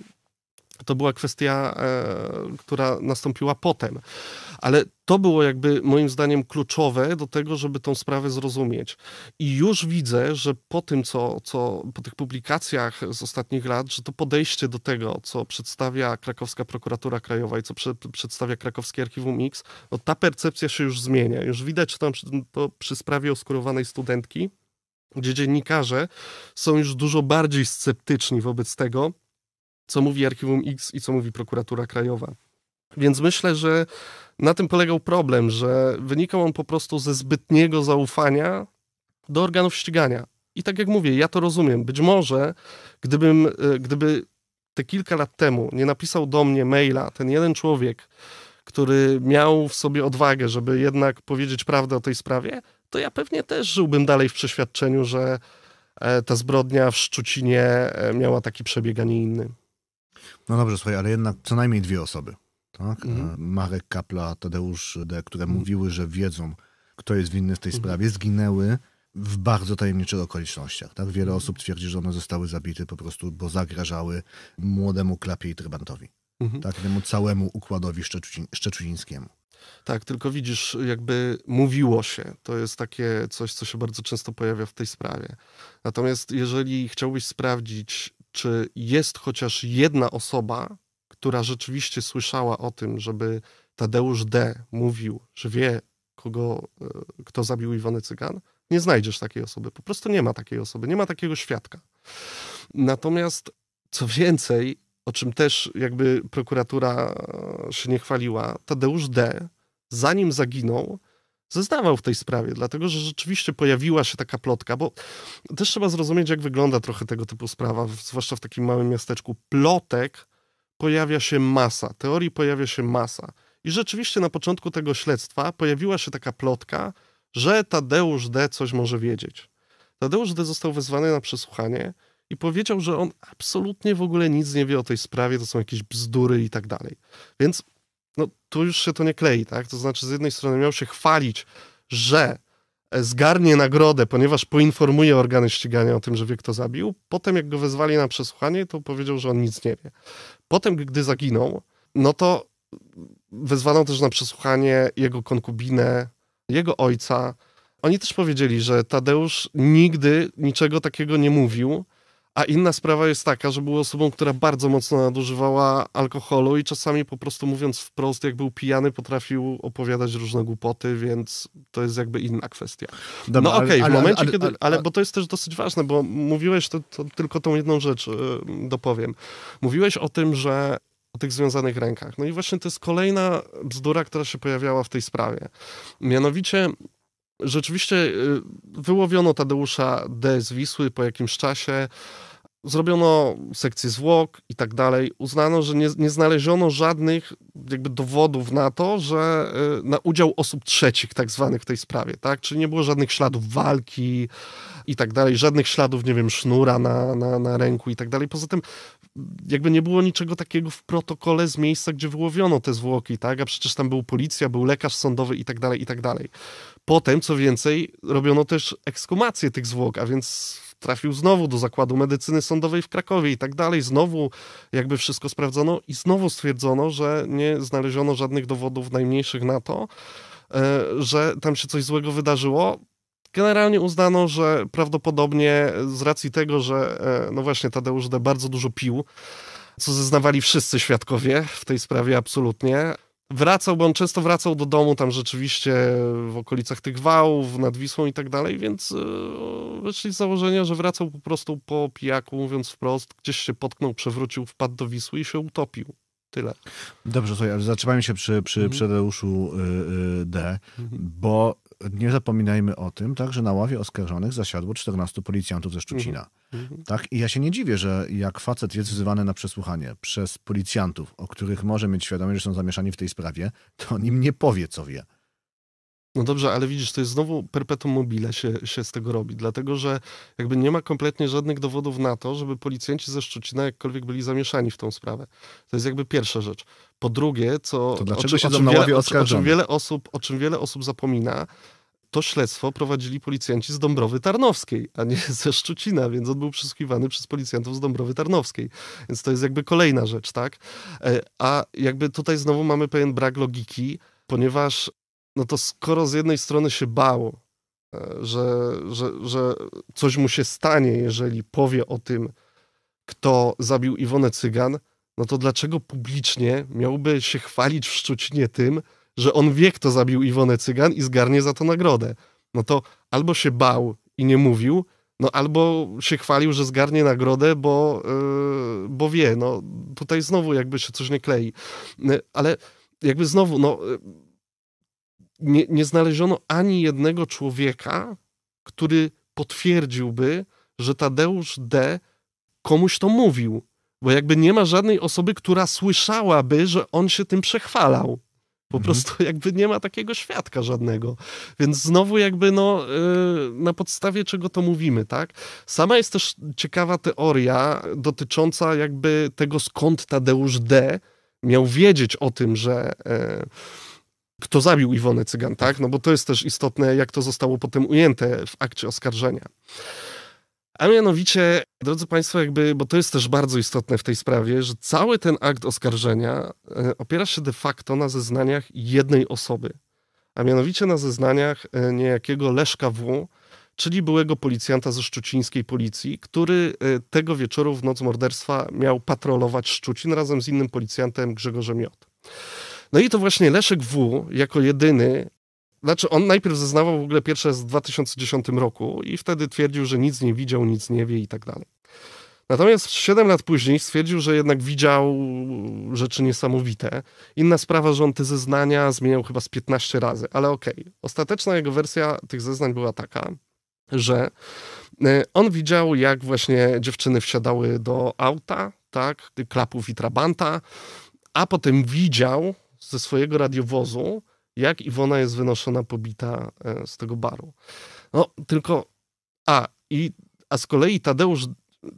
to była kwestia, e, która nastąpiła potem. Ale to było jakby moim zdaniem kluczowe do tego, żeby tą sprawę zrozumieć. I już widzę, że po tym, co, co po tych publikacjach z ostatnich lat, że to podejście do tego, co przedstawia krakowska prokuratura krajowa i co prze, przedstawia krakowskie archiwum X, no ta percepcja się już zmienia. Już widać tam to przy sprawie oskurowanej studentki, gdzie dziennikarze są już dużo bardziej sceptyczni wobec tego, co mówi Archiwum X i co mówi prokuratura krajowa. Więc myślę, że na tym polegał problem, że wynikał on po prostu ze zbytniego zaufania do organów ścigania. I tak jak mówię, ja to rozumiem. Być może gdybym, e, gdyby te kilka lat temu nie napisał do mnie maila ten jeden człowiek, który miał w sobie odwagę, żeby jednak powiedzieć prawdę o tej sprawie, to ja pewnie też żyłbym dalej w przeświadczeniu, że e, ta zbrodnia w Szczucinie e, miała taki przebieg, a nie inny. No dobrze, słuchaj, ale jednak co najmniej dwie osoby. Tak? Mhm. E, Marek Kapla, Tadeusz D., które mhm. mówiły, że wiedzą, kto jest winny w tej mhm. sprawie, zginęły w bardzo tajemniczych okolicznościach. Tak? Wiele mhm. osób twierdzi, że one zostały zabite po prostu, bo zagrażały młodemu klapie i trybantowi. Mhm. Tak, temu całemu układowi szczeczucin, szczeczucińskiemu. Tak, tylko widzisz, jakby mówiło się. To jest takie coś, co się bardzo często pojawia w tej sprawie. Natomiast jeżeli chciałbyś sprawdzić, czy jest chociaż jedna osoba, która rzeczywiście słyszała o tym, żeby Tadeusz D. mówił, że wie, kogo, e, kto zabił Iwonę Cygan, nie znajdziesz takiej osoby. Po prostu nie ma takiej osoby, nie ma takiego świadka. Natomiast co więcej, o czym też jakby prokuratura e, się nie chwaliła, Tadeusz D., zanim zaginął, zeznawał w tej sprawie, dlatego że rzeczywiście pojawiła się taka plotka, bo też trzeba zrozumieć, jak wygląda trochę tego typu sprawa, zwłaszcza w takim małym miasteczku. Plotek pojawia się masa, teorii pojawia się masa. I rzeczywiście na początku tego śledztwa pojawiła się taka plotka, że Tadeusz D. coś może wiedzieć. Tadeusz D. został wezwany na przesłuchanie i powiedział, że on absolutnie w ogóle nic nie wie o tej sprawie, to są jakieś bzdury i tak dalej. Więc no tu już się to nie klei, tak? To znaczy, z jednej strony miał się chwalić, że e, zgarnie nagrodę, ponieważ poinformuje organy ścigania o tym, że wie kto zabił. Potem jak go wezwali na przesłuchanie, to powiedział, że on nic nie wie. Potem, gdy zaginął, no to wezwano też na przesłuchanie jego konkubinę, jego ojca. Oni też powiedzieli, że Tadeusz nigdy niczego takiego nie mówił, a inna sprawa jest taka, że był osobą, która bardzo mocno nadużywała alkoholu i czasami po prostu mówiąc wprost, jak był pijany, potrafił opowiadać różne głupoty, więc to jest jakby inna kwestia. Dobra, no okej, okay, ale, w momencie, ale, ale, kiedy... Ale, bo to jest też dosyć ważne, bo mówiłeś, to, to tylko tą jedną rzecz y, dopowiem. Mówiłeś o tym, że o tych związanych rękach. No i właśnie to jest kolejna bzdura, która się pojawiała w tej sprawie. Mianowicie Rzeczywiście y, wyłowiono Tadeusza D. z Wisły po jakimś czasie. Zrobiono sekcję zwłok i tak dalej. Uznano, że nie, nie znaleziono żadnych jakby dowodów na to, że y, na udział osób trzecich tak zwanych w tej sprawie, tak? Czyli nie było żadnych śladów walki i tak dalej, żadnych śladów, nie wiem, sznura na, na, na ręku i tak dalej. Poza tym jakby nie było niczego takiego w protokole z miejsca, gdzie wyłowiono te zwłoki, tak? A przecież tam był policja, był lekarz sądowy i tak dalej, i tak dalej. Potem, co więcej, robiono też ekskumację tych zwłok, a więc trafił znowu do zakładu medycyny sądowej w Krakowie i tak dalej. Znowu jakby wszystko sprawdzono i znowu stwierdzono, że nie znaleziono żadnych dowodów najmniejszych na to, e, że tam się coś złego wydarzyło. Generalnie uznano, że prawdopodobnie z racji tego, że e, no właśnie Tadeusz D. bardzo dużo pił, co zeznawali wszyscy świadkowie w tej sprawie absolutnie, wracał, bo on często wracał do domu tam rzeczywiście w okolicach tych wałów, nad Wisłą i tak dalej, więc e, wyszli z założenia, że wracał po prostu po pijaku, mówiąc wprost, gdzieś się potknął, przewrócił, wpadł do Wisły i się utopił. Tyle. Dobrze, słuchaj, ale zatrzymajmy się przy, przy mm. D, mhm. bo nie zapominajmy o tym, tak, że na ławie oskarżonych zasiadło 14 policjantów ze mhm. Szczucina. Mhm. Tak? I ja się nie dziwię, że jak facet jest wzywany na przesłuchanie przez policjantów, o których może mieć świadomość, że są zamieszani w tej sprawie, to on im nie powie, co wie. No dobrze, ale widzisz, to jest znowu perpetuum mobile się, się z tego robi, dlatego że jakby nie ma kompletnie żadnych dowodów na to, żeby policjanci ze Szczucina jakkolwiek byli zamieszani w tą sprawę. To jest jakby pierwsza rzecz. Po drugie, co to dlaczego o, czym, wiele, o, czym wiele osób, o czym wiele osób zapomina, to śledztwo prowadzili policjanci z Dąbrowy Tarnowskiej, a nie ze Szczucina, więc on był przesłuchiwany przez policjantów z Dąbrowy Tarnowskiej. Więc to jest jakby kolejna rzecz, tak? E, a jakby tutaj znowu mamy pewien brak logiki, ponieważ no to skoro z jednej strony się bał, e, że, że, że coś mu się stanie, jeżeli powie o tym, kto zabił Iwonę Cygan, no to dlaczego publicznie miałby się chwalić w Szczucinie tym, że on wie, kto zabił Iwonę Cygan i zgarnie za to nagrodę? No to albo się bał i nie mówił, no albo się chwalił, że zgarnie nagrodę, bo, yy, bo wie. No tutaj znowu jakby się coś nie klei. E, ale jakby znowu, no nie, nie znaleziono ani jednego człowieka, który potwierdziłby, że Tadeusz D. komuś to mówił. Bo jakby nie ma żadnej osoby, która słyszałaby, że on się tym przechwalał. Po mhm. prostu jakby nie ma takiego świadka żadnego. Więc znowu jakby no, y, na podstawie czego to mówimy, tak? Sama jest też ciekawa teoria dotycząca jakby tego, skąd Tadeusz D. miał wiedzieć o tym, że e, kto zabił Iwonę Cygan, tak? No bo to jest też istotne, jak to zostało potem ujęte w akcie oskarżenia. A mianowicie, drodzy Państwo, jakby, bo to jest też bardzo istotne w tej sprawie, że cały ten akt oskarżenia e, opiera się de facto na zeznaniach jednej osoby, a mianowicie na zeznaniach e, niejakiego Leszka W., czyli byłego policjanta ze szczucińskiej policji, który e, tego wieczoru w noc morderstwa miał patrolować Szczucin razem z innym policjantem Grzegorzem J. No i to właśnie Leszek W. jako jedyny znaczy, on najpierw zeznawał w ogóle pierwsze z 2010 roku i wtedy twierdził, że nic nie widział, nic nie wie i tak dalej. Natomiast 7 lat później stwierdził, że jednak widział rzeczy niesamowite. Inna sprawa, że on te zeznania zmieniał chyba z 15 razy, ale okej. Okay. Ostateczna jego wersja tych zeznań była taka, że e, on widział, jak właśnie dziewczyny wsiadały do auta, tak, klapów i trabanta, a potem widział, ze swojego radiowozu, jak Iwona jest wynoszona pobita e, z tego baru. No, tylko. A, i, a z kolei Tadeusz. E,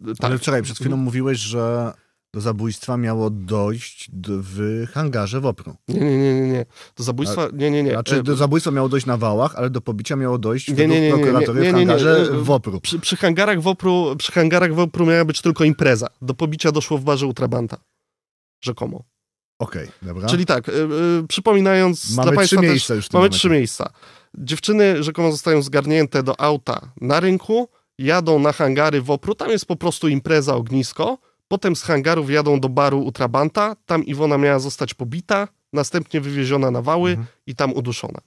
tak. Ale wczoraj przed chwilą mhm. mówiłeś, że do zabójstwa miało dojść w hangarze w Nie, nie, nie, nie. nie. Do zabójstwa, nie, nie, nie. Znaczy do e, zabójstwa miało dojść na wałach, ale do pobicia miało dojść nie, nie, nie, prokuratory nie, nie, nie, w hangarze Wopru. Przy, przy, hangarach Wopru. Przy hangarach Wopru miała być tylko impreza. Do pobicia doszło w barze u Rzekomo. Okej, okay, dobra. Czyli tak, yy, przypominając mamy dla Państwa trzy miejsca też, już mamy momencie. trzy miejsca. Dziewczyny rzekomo zostają zgarnięte do auta na rynku, jadą na hangary w Opru, tam jest po prostu impreza, ognisko, potem z hangarów jadą do baru Utrabanta, tam Iwona miała zostać pobita, następnie wywieziona na wały mhm. i tam uduszona.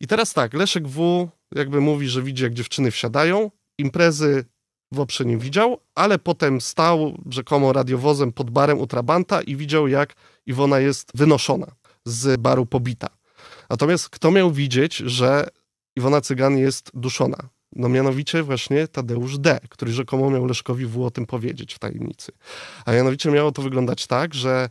I teraz tak, Leszek W. jakby mówi, że widzi, jak dziewczyny wsiadają, imprezy w oczy nie widział, ale potem stał rzekomo radiowozem pod barem u Trabanta i widział, jak Iwona jest wynoszona z baru pobita. Natomiast kto miał widzieć, że Iwona Cygan jest duszona? No mianowicie właśnie Tadeusz D., który rzekomo miał Leszkowi W. o tym powiedzieć w tajemnicy. A mianowicie miało to wyglądać tak, że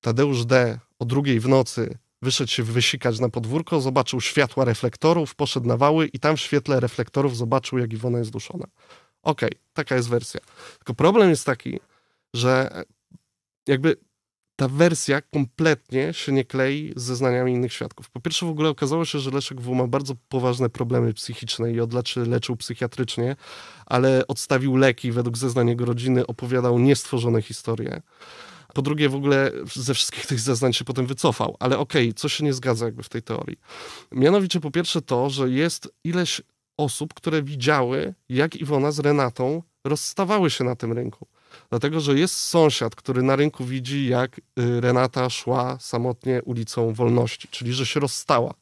Tadeusz D. o drugiej w nocy wyszedł się wysikać na podwórko, zobaczył światła reflektorów, poszedł na wały i tam w świetle reflektorów zobaczył, jak Iwona jest duszona. Okej, okay, taka jest wersja. Tylko problem jest taki, że jakby ta wersja kompletnie się nie klei z zeznaniami innych świadków. Po pierwsze w ogóle okazało się, że Leszek W. ma bardzo poważne problemy psychiczne i od lat leczył psychiatrycznie, ale odstawił leki, według zeznań jego rodziny opowiadał niestworzone historie. Po drugie, w ogóle ze wszystkich tych zeznań się potem wycofał, ale okej, okay, się nie zgadza jakby w tej teorii. Mianowicie po pierwsze to, że jest ileś osób, które widziały, jak Iwona z Renatą rozstawały się na tym rynku. Dlatego, że jest sąsiad, który na rynku widzi, jak y, Renata szła samotnie ulicą Wolności, czyli że się rozstała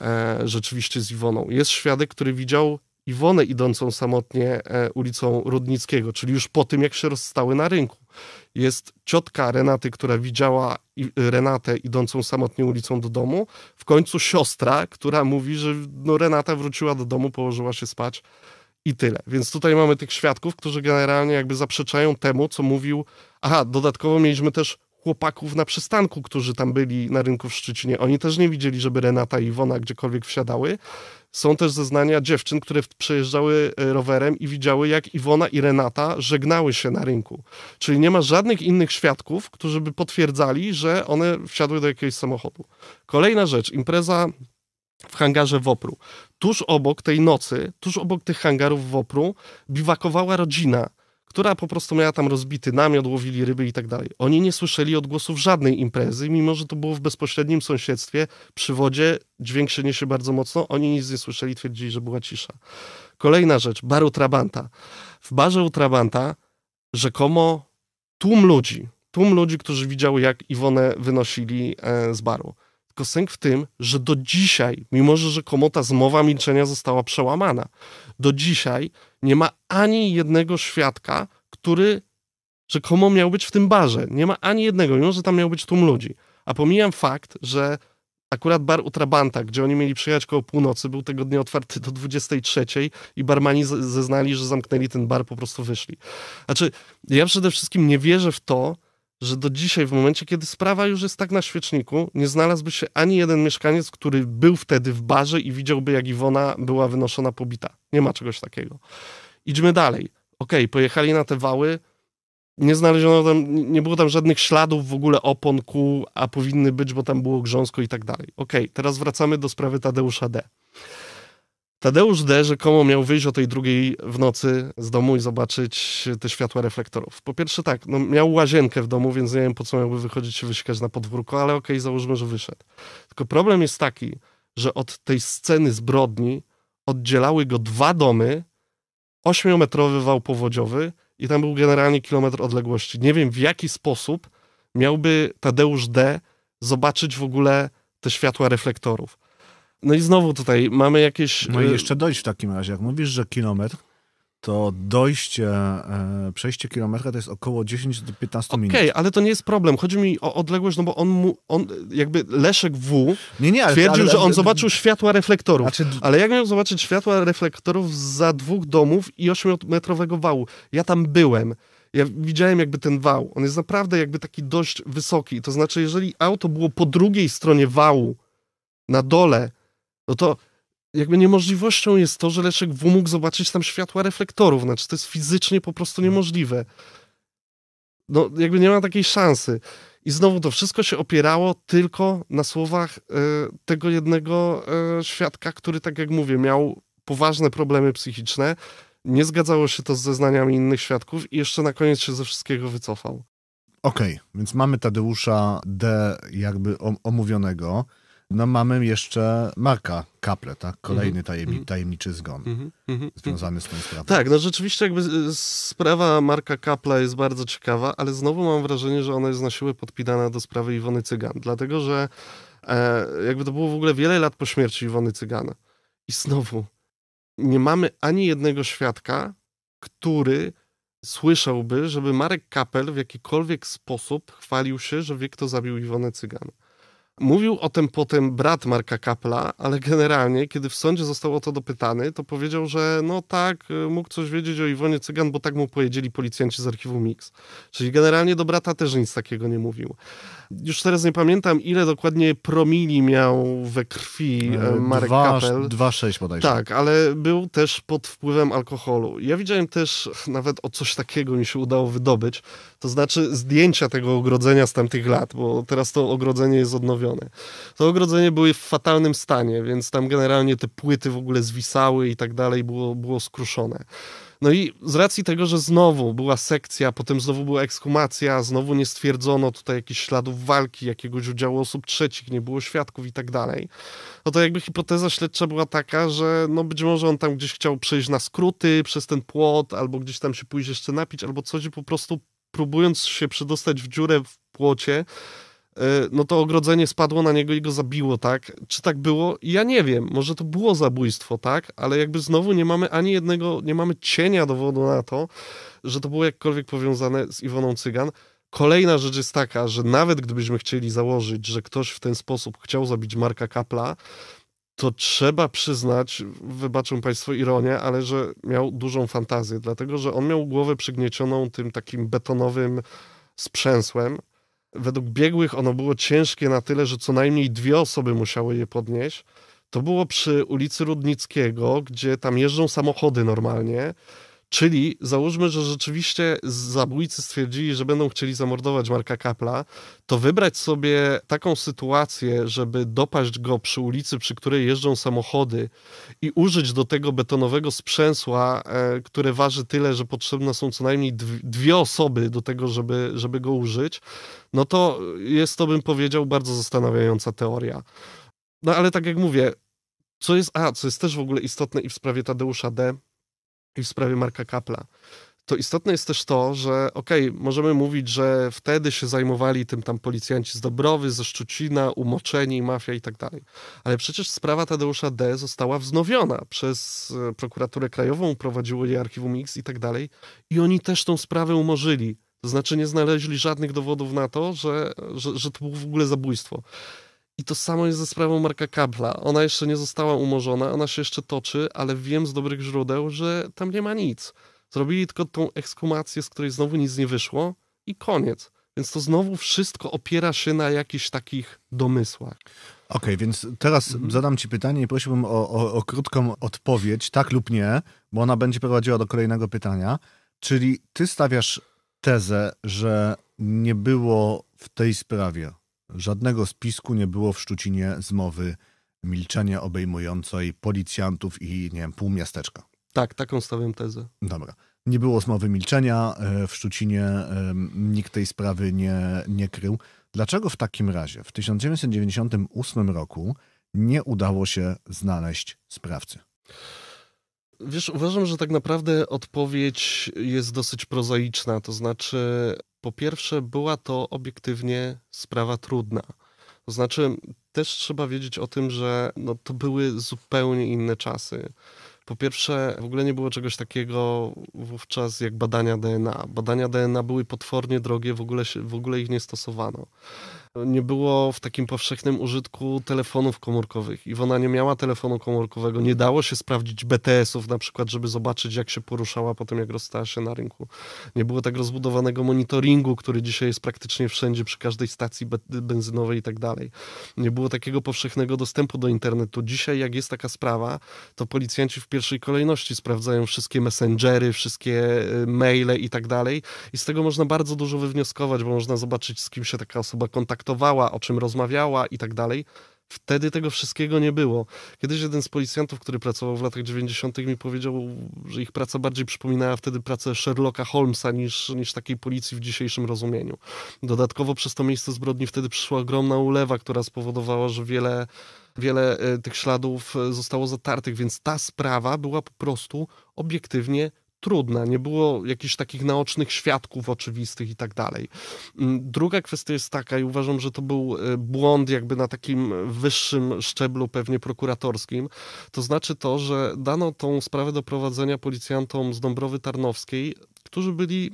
e, rzeczywiście z Iwoną. Jest świadek, który widział, Iwonę idącą samotnie e, ulicą Rudnickiego, czyli już po tym, jak się rozstały na rynku. Jest ciotka Renaty, która widziała Renatę idącą samotnie ulicą do domu. W końcu siostra, która mówi, że no Renata wróciła do domu, położyła się spać i tyle. Więc tutaj mamy tych świadków, którzy generalnie jakby zaprzeczają temu, co mówił. Aha, dodatkowo mieliśmy też chłopaków na przystanku, którzy tam byli na rynku w Szczecinie. Oni też nie widzieli, żeby Renata i Iwona gdziekolwiek wsiadały. Są też zeznania dziewczyn, które przejeżdżały e, rowerem i widziały, jak Iwona i Renata żegnały się na rynku. Czyli nie ma żadnych innych świadków, którzy by potwierdzali, że one wsiadły do jakiegoś samochodu. Kolejna rzecz, impreza w hangarze Wopru. Tuż obok tej nocy, tuż obok tych hangarów Wopru biwakowała rodzina która po prostu miała tam rozbity namiot, łowili ryby i tak dalej. Oni nie słyszeli odgłosów żadnej imprezy, mimo że to było w bezpośrednim sąsiedztwie, przy wodzie dźwięk się bardzo mocno, oni nic nie słyszeli, twierdzili, że była cisza. Kolejna rzecz, baru Trabanta. W barze u Trabanta rzekomo tłum ludzi, tłum ludzi, którzy widział, jak Iwonę wynosili e, z baru. Tylko sęk w tym, że do dzisiaj, mimo że rzekomo ta zmowa milczenia została przełamana, do dzisiaj nie ma ani jednego świadka, który rzekomo miał być w tym barze. Nie ma ani jednego, mimo że tam miał być tłum ludzi. A pomijam fakt, że akurat bar u Trabanta, gdzie oni mieli przyjechać koło północy, był tego dnia otwarty do 23 i barmani zeznali, że zamknęli ten bar, po prostu wyszli. Znaczy, ja przede wszystkim nie wierzę w to, że do dzisiaj, w momencie, kiedy sprawa już jest tak na świeczniku, nie znalazłby się ani jeden mieszkaniec, który był wtedy w barze i widziałby, jak Iwona była wynoszona pobita. Nie ma czegoś takiego. Idźmy dalej. Okej, okay, pojechali na te wały, nie znaleziono tam, nie było tam żadnych śladów w ogóle opon, kół, a powinny być, bo tam było grząsko i tak dalej. Okej, okay, teraz wracamy do sprawy Tadeusza D. Tadeusz D. rzekomo miał wyjść o tej drugiej w nocy z domu i zobaczyć te światła reflektorów. Po pierwsze tak, no miał łazienkę w domu, więc nie wiem po co miałby wychodzić się wysikać na podwórko, ale okej, okay, załóżmy, że wyszedł. Tylko problem jest taki, że od tej sceny zbrodni oddzielały go dwa domy, ośmiometrowy wał powodziowy i tam był generalnie kilometr odległości. Nie wiem w jaki sposób miałby Tadeusz D. zobaczyć w ogóle te światła reflektorów. No i znowu tutaj mamy jakieś... No i y, jeszcze dojść w takim razie. Jak mówisz, że kilometr, to dojście, e, przejście kilometra to jest około 10 do 15 okay, minut. Okej, ale to nie jest problem. Chodzi mi o odległość, no bo on, mu, on jakby Leszek W nie, nie, ale, twierdził, ale, ale, że on zobaczył światła reflektorów. Znaczy... Ale jak miał zobaczyć światła reflektorów za dwóch domów i 8-metrowego wału? Ja tam byłem. Ja widziałem jakby ten wał. On jest naprawdę jakby taki dość wysoki. To znaczy, jeżeli auto było po drugiej stronie wału, na dole, no to jakby niemożliwością jest to, że Leszek W mógł zobaczyć tam światła reflektorów. Znaczy, to jest fizycznie po prostu mhm. niemożliwe. No, jakby nie ma takiej szansy. I znowu to wszystko się opierało tylko na słowach y, tego jednego y, świadka, który, tak jak mówię, miał poważne problemy psychiczne. Nie zgadzało się to z zeznaniami innych świadków i jeszcze na koniec się ze wszystkiego wycofał. Okej, okay, więc mamy Tadeusza D jakby omówionego no mamy jeszcze Marka Kaple, tak? Kolejny mhm. tajemni mhm. tajemniczy zgon mhm. związany z tą sprawą. Tak, no rzeczywiście jakby y, sprawa Marka Kapla jest bardzo ciekawa, ale znowu mam wrażenie, że ona jest na siłę podpinana do sprawy Iwony Cygan, dlatego że e, jakby to było w ogóle wiele lat po śmierci Iwony Cygana. I znowu nie mamy ani jednego świadka, który słyszałby, żeby Marek Kapel w jakikolwiek sposób chwalił się, że wie, kto zabił Iwonę Cygan. Mówił o tym potem brat Marka Kapla, ale generalnie, kiedy w sądzie został o to dopytany, to powiedział, że no tak, y, mógł coś wiedzieć o Iwonie Cygan, bo tak mu powiedzieli policjanci z archiwum Mix. Czyli generalnie do brata też nic takiego nie mówił już teraz nie pamiętam, ile dokładnie promili miał we krwi e, e, Marek dwa, Kapel. 2,6 bodajże. Tak, ale był też pod wpływem alkoholu. Ja widziałem też, nawet o coś takiego mi się udało wydobyć, to znaczy zdjęcia tego ogrodzenia z tamtych lat, bo teraz to ogrodzenie jest odnowione. To ogrodzenie były w fatalnym stanie, więc tam generalnie te płyty w ogóle zwisały i tak dalej, było, było skruszone. No i z racji tego, że znowu była sekcja, potem znowu była ekskumacja, znowu nie stwierdzono tutaj jakichś śladów walki, jakiegoś udziału osób trzecich, nie było świadków i tak dalej, no to jakby hipoteza śledcza była taka, że no być może on tam gdzieś chciał przejść na skróty przez ten płot, albo gdzieś tam się pójść jeszcze napić, albo coś po prostu próbując się przedostać w dziurę w płocie, E, no to ogrodzenie spadło na niego i go zabiło, tak? Czy tak było? Ja nie wiem, może to było zabójstwo, tak? Ale jakby znowu nie mamy ani jednego, nie mamy cienia dowodu na to, że to było jakkolwiek powiązane z Iwoną Cygan. Kolejna rzecz jest taka, że nawet gdybyśmy chcieli założyć, że ktoś w ten sposób chciał zabić Marka Kapla, to trzeba przyznać, wybaczą Państwo ironię, ale że miał dużą fantazję, dlatego że on miał głowę przygniecioną tym takim betonowym sprzęsłem, Według biegłych ono było ciężkie na tyle, że co najmniej dwie osoby musiały je podnieść. To było przy ulicy Rudnickiego, gdzie tam jeżdżą samochody normalnie. Czyli załóżmy, że rzeczywiście zabójcy stwierdzili, że będą chcieli zamordować Marka Kapla, to wybrać sobie taką sytuację, żeby dopaść go przy ulicy, przy której jeżdżą samochody i użyć do tego betonowego sprzęsła, e, które waży tyle, że potrzebne są co najmniej dwie osoby do tego, żeby, żeby go użyć, no to jest to, bym powiedział, bardzo zastanawiająca teoria. No ale tak jak mówię, co jest, a co jest też w ogóle istotne i w sprawie Tadeusza D., i w sprawie Marka Kapla to istotne jest też to, że okej, okay, możemy mówić, że wtedy się zajmowali tym tam policjanci z Dobrowy, ze Szczucina, umoczeni, mafia i tak dalej. Ale przecież sprawa Tadeusza D. została wznowiona przez e, prokuraturę krajową, prowadziło jej Archiwum X i tak dalej. I oni też tą sprawę umorzyli. To znaczy nie znaleźli żadnych dowodów na to, że, że, że to było w ogóle zabójstwo. I to samo jest ze sprawą Marka Kabla. Ona jeszcze nie została umorzona, ona się jeszcze toczy, ale wiem z dobrych źródeł, że tam nie ma nic. Zrobili tylko tą ekskumację, z której znowu nic nie wyszło i koniec. Więc to znowu wszystko opiera się na jakichś takich domysłach. Okej, okay, więc teraz mhm. zadam Ci pytanie i prosiłbym o, o, o krótką odpowiedź, tak lub nie, bo ona będzie prowadziła do kolejnego pytania. Czyli Ty stawiasz tezę, że nie było w tej sprawie Żadnego spisku nie było w Szczucinie z mowy milczenia obejmującej policjantów i, nie wiem, pół miasteczka. Tak, taką stawiam tezę. Dobra. Nie było zmowy milczenia, e, w Szczucinie e, nikt tej sprawy nie, nie krył. Dlaczego w takim razie w 1998 roku nie udało się znaleźć sprawcy? Wiesz, uważam, że tak naprawdę odpowiedź jest dosyć prozaiczna. To znaczy, po pierwsze, była to obiektywnie sprawa trudna. To znaczy, też trzeba wiedzieć o tym, że no, to były zupełnie inne czasy. Po pierwsze, w ogóle nie było czegoś takiego wówczas jak badania DNA. Badania DNA były potwornie drogie, w ogóle, się, w ogóle ich nie stosowano nie było w takim powszechnym użytku telefonów komórkowych. Iwona nie miała telefonu komórkowego, nie dało się sprawdzić BTS-ów na przykład, żeby zobaczyć jak się poruszała po tym, jak rozstała się na rynku. Nie było tak rozbudowanego monitoringu, który dzisiaj jest praktycznie wszędzie, przy każdej stacji benzynowej i tak dalej. Nie było takiego powszechnego dostępu do internetu. Dzisiaj jak jest taka sprawa, to policjanci w pierwszej kolejności sprawdzają wszystkie messengery, wszystkie e, maile i tak dalej i z tego można bardzo dużo wywnioskować, bo można zobaczyć z kim się taka osoba kontaktuje, traktowała, o czym rozmawiała i tak dalej. Wtedy tego wszystkiego nie było. Kiedyś jeden z policjantów, który pracował w latach 90., mi powiedział, że ich praca bardziej przypominała wtedy pracę Sherlocka Holmesa niż, niż takiej policji w dzisiejszym rozumieniu. Dodatkowo przez to miejsce zbrodni wtedy przyszła ogromna ulewa, która spowodowała, że wiele, wiele e, tych śladów e, zostało zatartych, więc ta sprawa była po prostu obiektywnie trudne. Nie było jakichś takich naocznych świadków oczywistych i tak dalej. Mm, druga kwestia jest taka, i uważam, że to był e, błąd jakby na takim wyższym szczeblu, pewnie prokuratorskim. To znaczy to, że dano tą sprawę do prowadzenia policjantom z Dąbrowy Tarnowskiej, którzy byli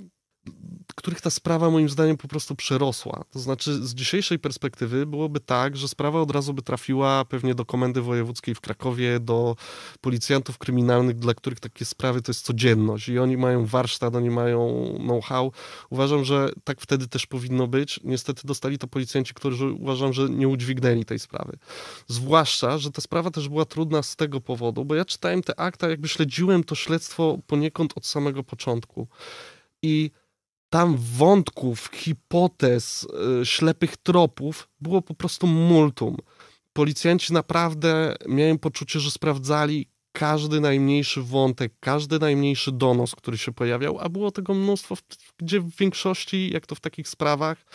których ta sprawa moim zdaniem po prostu przerosła. To znaczy, z dzisiejszej perspektywy byłoby tak, że sprawa od razu by trafiła pewnie do komendy wojewódzkiej w Krakowie, do policjantów kryminalnych, dla których takie sprawy to jest codzienność i oni mają warsztat, oni mają know-how. Uważam, że tak wtedy też powinno być. Niestety dostali to policjanci, którzy uważam, że nie udźwignęli tej sprawy. Zwłaszcza, że ta sprawa też była trudna z tego powodu, bo ja czytałem te akta, jakby śledziłem to śledztwo poniekąd od samego początku. I tam wątków, hipotez, y, ślepych tropów było po prostu multum. Policjanci naprawdę miałem poczucie, że sprawdzali każdy najmniejszy wątek, każdy najmniejszy donos, który się pojawiał, a było tego mnóstwo, gdzie w większości, jak to w takich sprawach,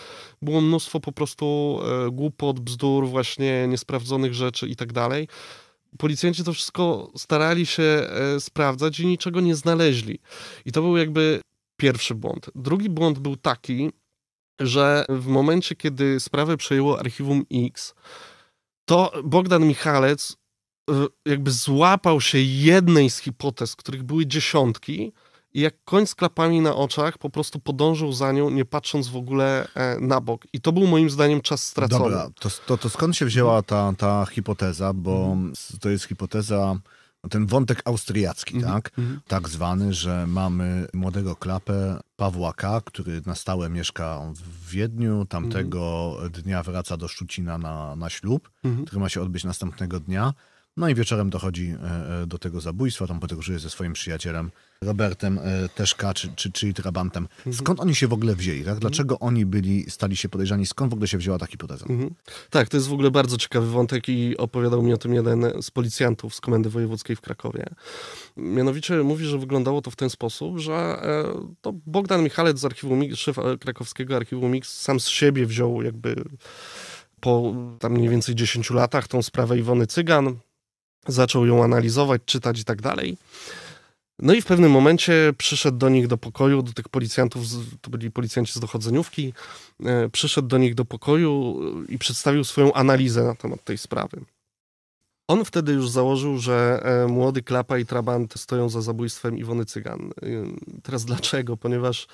było mnóstwo po prostu e, głupot, bzdur, właśnie niesprawdzonych rzeczy i tak dalej. Policjanci to wszystko starali się e, sprawdzać i niczego nie znaleźli. I to był jakby pierwszy błąd. Drugi błąd był taki, że w momencie, kiedy sprawę przejęło Archiwum X, to Bogdan Michalec y, jakby złapał się jednej z hipotez, których były dziesiątki, i jak koń z klapami na oczach, po prostu podążył za nią, nie patrząc w ogóle e, na bok. I to był moim zdaniem czas stracony. Dobra, to, to, to skąd się wzięła ta, ta hipoteza? Bo mhm. to jest hipoteza ten wątek austriacki, mm -hmm. tak? Mhm. Tak zwany, że mamy młodego klapę Pawła K., który na stałe mieszka w Wiedniu. Tamtego mm -hmm. dnia wraca do Szczucina na, na ślub, mm -hmm. który ma się odbyć następnego dnia. No i wieczorem dochodzi e, e, do tego zabójstwa, tam podróżuje ze swoim przyjacielem Robertem e, Teszka, czy, czy, czyli Trabantem. Mhm. Skąd oni się w ogóle wzięli? Tak? Mhm. Dlaczego oni byli, stali się podejrzani? Skąd w ogóle się wzięła ta hipoteza? Mhm. Tak, to jest w ogóle bardzo ciekawy wątek i opowiadał mi o tym jeden z policjantów z Komendy Wojewódzkiej w Krakowie. Mianowicie mówi, że wyglądało to w ten sposób, że to Bogdan Michalec z archiwum MIX, szef krakowskiego archiwum MIX, sam z siebie wziął jakby po tam mniej więcej 10 latach tą sprawę Iwony Cygan, zaczął ją analizować, czytać i tak dalej. No i w pewnym momencie przyszedł do nich do pokoju, do tych policjantów, to byli policjanci z dochodzeniówki, e, przyszedł do nich do pokoju i przedstawił swoją analizę na temat tej sprawy. On wtedy już założył, że e, młody Klapa i Trabant stoją za zabójstwem Iwony Cygan. E, teraz dlaczego? Ponieważ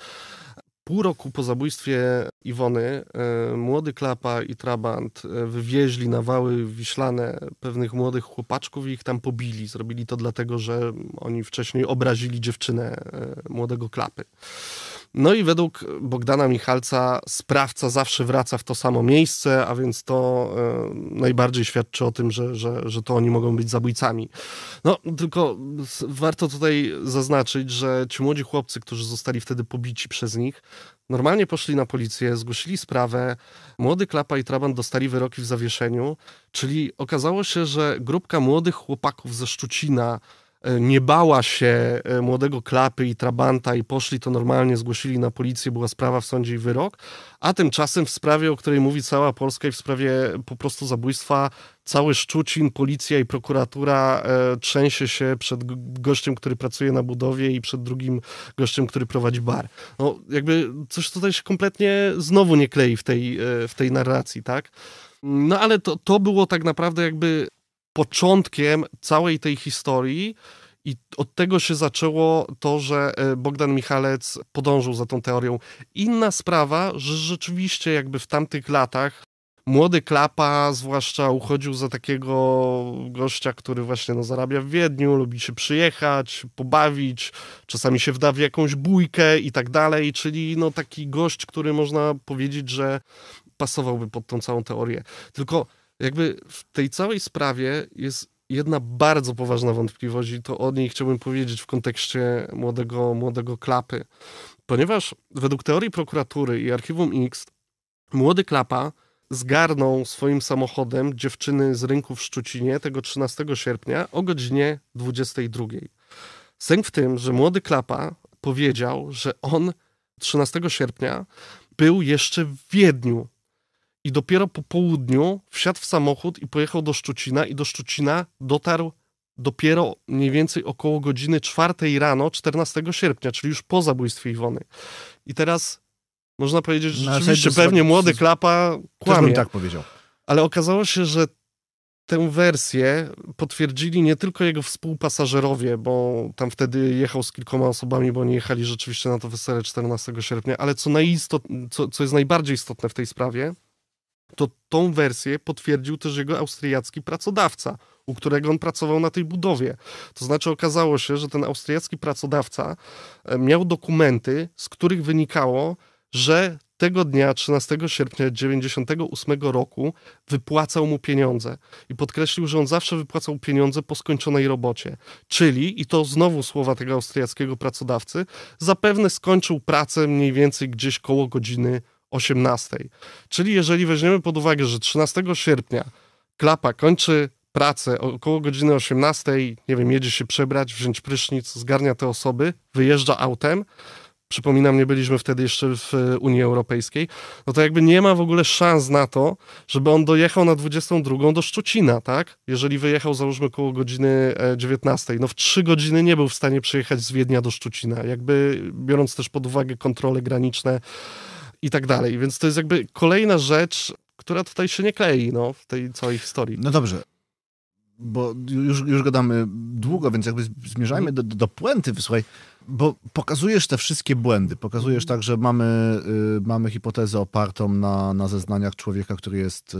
Pół roku po zabójstwie Iwony e, młody Klapa i Trabant e, wywieźli na wały wiślane pewnych młodych chłopaczków i ich tam pobili. Zrobili to dlatego, że oni wcześniej obrazili dziewczynę e, młodego Klapy. No i według Bogdana Michalca sprawca zawsze wraca w to samo miejsce, a więc to e, najbardziej świadczy o tym, że, że, że to oni mogą być zabójcami. No, tylko warto tutaj zaznaczyć, że ci młodzi chłopcy, którzy zostali wtedy pobici przez nich, normalnie poszli na policję, zgłosili sprawę. Młody Klapa i Traban dostali wyroki w zawieszeniu, czyli okazało się, że grupka młodych chłopaków ze Szczucina E, nie bała się e, młodego klapy i trabanta i poszli to normalnie, zgłosili na policję, była sprawa w sądzie i wyrok, a tymczasem w sprawie, o której mówi cała Polska i w sprawie po prostu zabójstwa cały Szczucin, policja i prokuratura e, trzęsie się przed gościem, który pracuje na budowie i przed drugim gościem, który prowadzi bar. No, jakby coś tutaj się kompletnie znowu nie klei w tej, e, w tej narracji, tak? No ale to, to było tak naprawdę jakby początkiem całej tej historii. I od tego się zaczęło to, że e, Bogdan Michalec podążył za tą teorią. Inna sprawa, że rzeczywiście jakby w tamtych latach młody klapa zwłaszcza uchodził za takiego gościa, który właśnie no, zarabia w Wiedniu, lubi się przyjechać, pobawić, czasami się wda w jakąś bójkę i tak dalej, czyli no, taki gość, który można powiedzieć, że pasowałby pod tą całą teorię. Tylko jakby w tej całej sprawie jest jedna bardzo poważna wątpliwość i to o niej chciałbym powiedzieć w kontekście młodego, młodego klapy. Ponieważ według teorii prokuratury i archiwum X, młody klapa zgarnął swoim samochodem dziewczyny z rynku w Szczucinie tego 13 sierpnia o godzinie 22. Sęk w tym, że młody klapa powiedział, że on 13 sierpnia był jeszcze w Wiedniu, i dopiero po południu wsiadł w samochód i pojechał do Szczucina i do Szczucina dotarł dopiero mniej więcej około godziny 4 rano 14 sierpnia, czyli już po zabójstwie Iwony. I teraz można powiedzieć, że no, rzeczywiście pewnie młody klapa kłamie. tak powiedział. Ale okazało się, że tę wersję potwierdzili nie tylko jego współpasażerowie, bo tam wtedy jechał z kilkoma osobami, bo nie jechali rzeczywiście na to wesele 14 sierpnia, ale co, najistot, co, co jest najbardziej istotne w tej sprawie – to tą wersję potwierdził też jego austriacki pracodawca, u którego on pracował na tej budowie. To znaczy okazało się, że ten austriacki pracodawca e, miał dokumenty, z których wynikało, że tego dnia, 13 sierpnia 1998 roku, wypłacał mu pieniądze i podkreślił, że on zawsze wypłacał pieniądze po skończonej robocie. Czyli, i to znowu słowa tego austriackiego pracodawcy, zapewne skończył pracę mniej więcej gdzieś koło godziny 18. Czyli jeżeli weźmiemy pod uwagę, że 13 sierpnia klapa kończy pracę około godziny 18, nie wiem, jedzie się przebrać, wziąć prysznic, zgarnia te osoby, wyjeżdża autem. Przypominam, nie byliśmy wtedy jeszcze w e, Unii Europejskiej, no to jakby nie ma w ogóle szans na to, żeby on dojechał na 22 do Szczucina, tak? Jeżeli wyjechał, załóżmy, koło godziny 19, e, no w 3 godziny nie był w stanie przyjechać z Wiednia do Szczucina, jakby biorąc też pod uwagę kontrole graniczne, i tak dalej. Więc to jest jakby kolejna rzecz, która tutaj się nie klei no, w tej całej historii. No dobrze, bo już, już gadamy długo, więc jakby zmierzajmy mhm. do, do puenty, wysłuchaj, bo pokazujesz te wszystkie błędy. Pokazujesz mhm. tak, że mamy, y, mamy hipotezę opartą na, na zeznaniach człowieka, który jest y,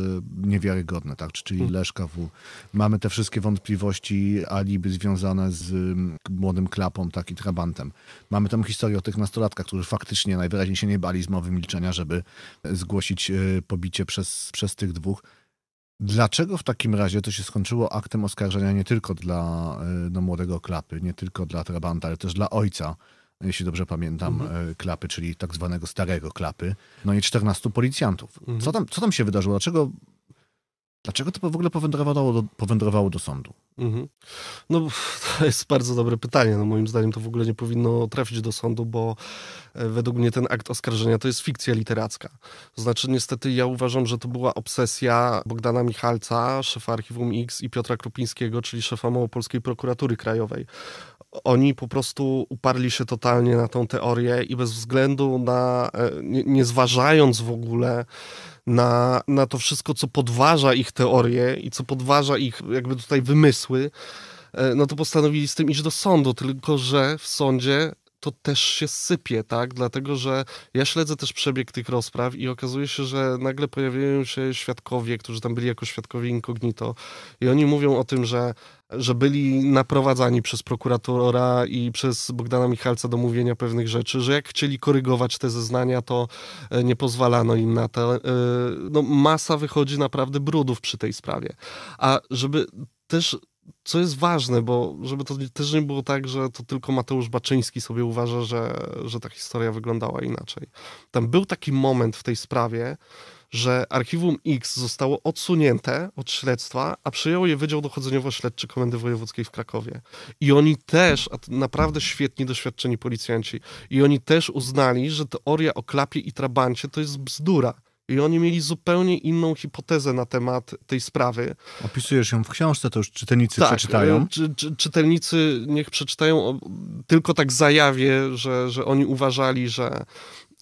niewiarygodny, tak? czyli mhm. Leszka W. Mamy te wszystkie wątpliwości aliby związane z y, młodym klapą tak? i trabantem. Mamy tam historię o tych nastolatkach, którzy faktycznie najwyraźniej się nie bali z mowy milczenia, żeby y, zgłosić y, pobicie przez, przez tych dwóch. Dlaczego w takim razie to się skończyło aktem oskarżenia nie tylko dla e, no, młodego Klapy, nie tylko dla Trabanta, ale też dla ojca, jeśli dobrze pamiętam, mhm. E, Klapy, czyli tak zwanego starego Klapy, no i 14 policjantów. Mhm. Co, tam, co tam się wydarzyło? Dlaczego Dlaczego to w ogóle powędrowało do, powędrowało do sądu? Mhm. No, to jest bardzo dobre pytanie. No, moim zdaniem to w ogóle nie powinno trafić do sądu, bo e, według mnie ten akt oskarżenia to jest fikcja literacka. To znaczy, niestety, ja uważam, że to była obsesja Bogdana Michalca, szefa Archiwum X i Piotra Krupińskiego, czyli szefa Małopolskiej Prokuratury Krajowej oni po prostu uparli się totalnie na tą teorię i bez względu na, e, nie, nie, zważając w ogóle na, na to wszystko, co podważa ich teorie i co podważa ich jakby tutaj wymysły, e, no to postanowili z tym iść do sądu, tylko że w sądzie to też się sypie, tak? Dlatego, że ja śledzę też przebieg tych rozpraw i okazuje się, że nagle pojawiają się świadkowie, którzy tam byli jako świadkowie incognito i oni mówią o tym, że że byli naprowadzani przez prokuratora i przez Bogdana Michalca do mówienia pewnych rzeczy, że jak chcieli korygować te zeznania, to e, nie pozwalano im na to. E, no, masa wychodzi naprawdę brudów przy tej sprawie. A żeby też co jest ważne, bo żeby to też nie było tak, że to tylko Mateusz Baczyński sobie uważa, że, że ta historia wyglądała inaczej. Tam był taki moment w tej sprawie, że Archiwum X zostało odsunięte od śledztwa, a przyjął je Wydział Dochodzeniowo-Śledczy Komendy Wojewódzkiej w Krakowie. I oni też, a naprawdę świetni, doświadczeni policjanci, i oni też uznali, że teoria o klapie i trabancie to jest bzdura i oni mieli zupełnie inną hipotezę na temat tej sprawy. Opisujesz ją w książce, to już czytelnicy tak, przeczytają. E, czy, czy, czytelnicy niech przeczytają tylko tak zajawie, że, że oni uważali, że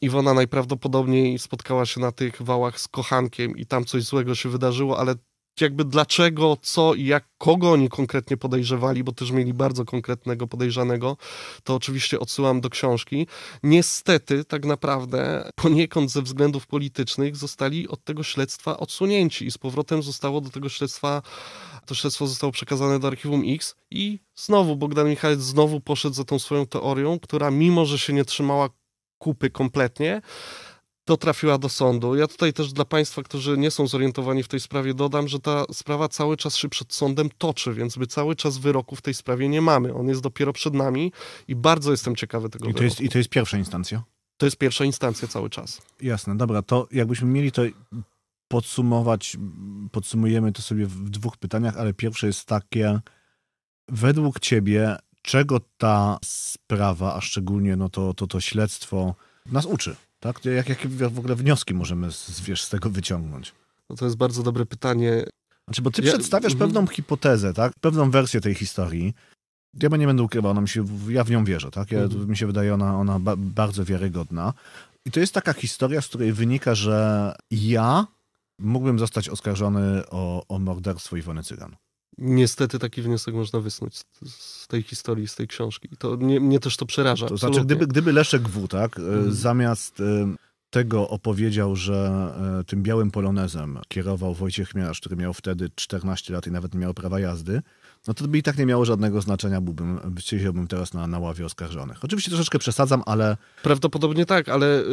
Iwona najprawdopodobniej spotkała się na tych wałach z kochankiem i tam coś złego się wydarzyło, ale jakby dlaczego, co i jak, kogo oni konkretnie podejrzewali, bo też mieli bardzo konkretnego podejrzanego, to oczywiście odsyłam do książki. Niestety, tak naprawdę, poniekąd ze względów politycznych zostali od tego śledztwa odsunięci i z powrotem zostało do tego śledztwa, to śledztwo zostało przekazane do Archiwum X i znowu Bogdan Michalec znowu poszedł za tą swoją teorią, która mimo, że się nie trzymała kupy kompletnie, to trafiła do sądu. Ja tutaj też dla Państwa, którzy nie są zorientowani w tej sprawie, dodam, że ta sprawa cały czas się przed sądem toczy, więc my cały czas wyroku w tej sprawie nie mamy. On jest dopiero przed nami i bardzo jestem ciekawy tego I to wyroku. Jest, I to jest pierwsza instancja? To jest pierwsza instancja cały czas. Jasne, dobra, to jakbyśmy mieli to podsumować, podsumujemy to sobie w dwóch pytaniach, ale pierwsze jest takie, według ciebie, czego ta sprawa, a szczególnie no to, to, to śledztwo nas uczy? Tak? Jak, jakie w ogóle wnioski możemy z, wiesz, z tego wyciągnąć? No to jest bardzo dobre pytanie. Znaczy, bo ty ja, przedstawiasz mhm. pewną hipotezę, tak? pewną wersję tej historii. Ja nie będę ukrywał, ona mi się, ja w nią wierzę. Tak? Ja, mm Mi się wydaje ona, ona ba bardzo wiarygodna. I to jest taka historia, z której wynika, że ja mógłbym zostać oskarżony o, o morderstwo Iwony Cygan. Niestety taki wniosek można wysnuć z tej historii, z tej książki. to nie, mnie też to przeraża. To znaczy, gdyby, gdyby Leszek W, tak, mm. zamiast e, tego opowiedział, że e, tym białym polonezem kierował Wojciech Miarz, który miał wtedy 14 lat i nawet nie miał prawa jazdy, no to by i tak nie miało żadnego znaczenia, byłbym, siedziałbym teraz na, na ławie oskarżonych. Oczywiście troszeczkę przesadzam, ale... Prawdopodobnie tak, ale y,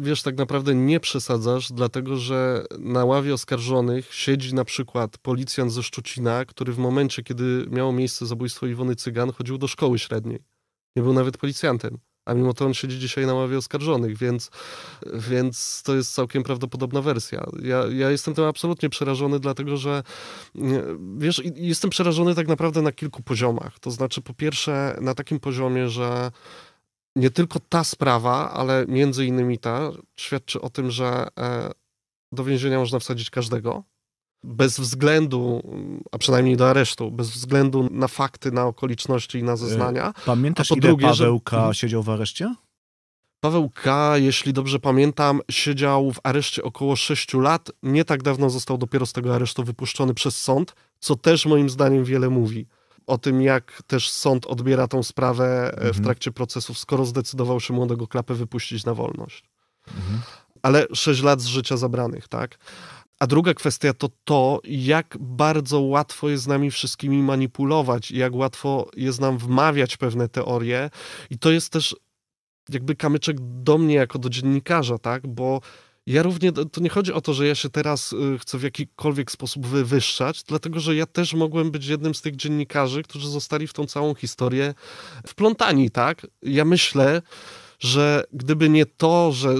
wiesz, tak naprawdę nie przesadzasz, dlatego że na ławie oskarżonych siedzi na przykład policjant ze Szczucina, który w momencie, kiedy miało miejsce zabójstwo Iwony Cygan, chodził do szkoły średniej. Nie był nawet policjantem a mimo to on siedzi dzisiaj na ławie oskarżonych, więc, więc to jest całkiem prawdopodobna wersja. Ja, ja jestem tym absolutnie przerażony, dlatego że wiesz, jestem przerażony tak naprawdę na kilku poziomach. To znaczy, po pierwsze, na takim poziomie, że nie tylko ta sprawa, ale między innymi ta świadczy o tym, że e, do więzienia można wsadzić każdego bez względu, a przynajmniej do aresztu, bez względu na fakty, na okoliczności i na e, zeznania. Pamiętasz, a po ile drugie, Paweł K. Że... Mhm. siedział w areszcie? Paweł K., jeśli dobrze pamiętam, siedział w areszcie około 6 lat. Nie tak dawno został dopiero z tego aresztu wypuszczony przez sąd, co też moim zdaniem wiele mówi o tym, jak też sąd odbiera tą sprawę e, mhm. w trakcie procesów, skoro zdecydował się młodego klapę wypuścić na wolność. Mhm. Ale 6 lat z życia zabranych, tak? A druga kwestia to to, jak bardzo łatwo jest z nami wszystkimi manipulować, jak łatwo jest nam wmawiać pewne teorie. I to jest też jakby kamyczek do mnie jako do dziennikarza, tak? Bo ja równie, to nie chodzi o to, że ja się teraz y, chcę w jakikolwiek sposób wywyższać, dlatego że ja też mogłem być jednym z tych dziennikarzy, którzy zostali w tą całą historię wplątani, tak? Ja myślę, że gdyby nie to, że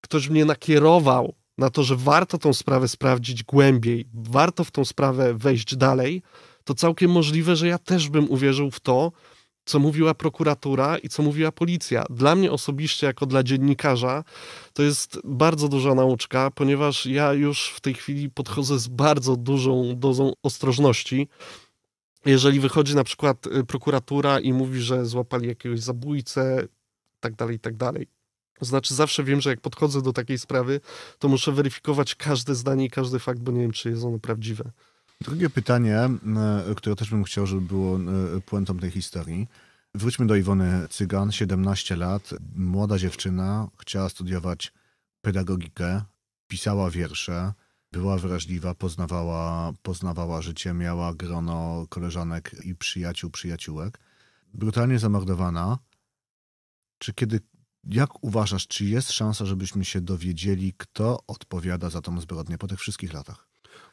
ktoś mnie nakierował na to, że warto tą sprawę sprawdzić głębiej, warto w tą sprawę wejść dalej, to całkiem możliwe, że ja też bym uwierzył w to, co mówiła prokuratura i co mówiła policja. Dla mnie osobiście, jako dla dziennikarza, to jest bardzo duża nauczka, ponieważ ja już w tej chwili podchodzę z bardzo dużą dozą ostrożności. Jeżeli wychodzi na przykład y, prokuratura i mówi, że złapali jakiegoś zabójcę, tak dalej, tak dalej. Znaczy, zawsze wiem, że jak podchodzę do takiej sprawy, to muszę weryfikować każde zdanie i każdy fakt, bo nie wiem, czy jest ono prawdziwe. Drugie pytanie, e, które też bym chciał, żeby było e, puentą tej historii. Wróćmy do Iwony Cygan, 17 lat, młoda dziewczyna, chciała studiować pedagogikę, pisała wiersze, była wrażliwa, poznawała, poznawała życie, miała grono koleżanek i przyjaciół, przyjaciółek. Brutalnie zamordowana. Czy kiedy jak uważasz, czy jest szansa, żebyśmy się dowiedzieli, kto odpowiada za tą zbrodnię po tych wszystkich latach?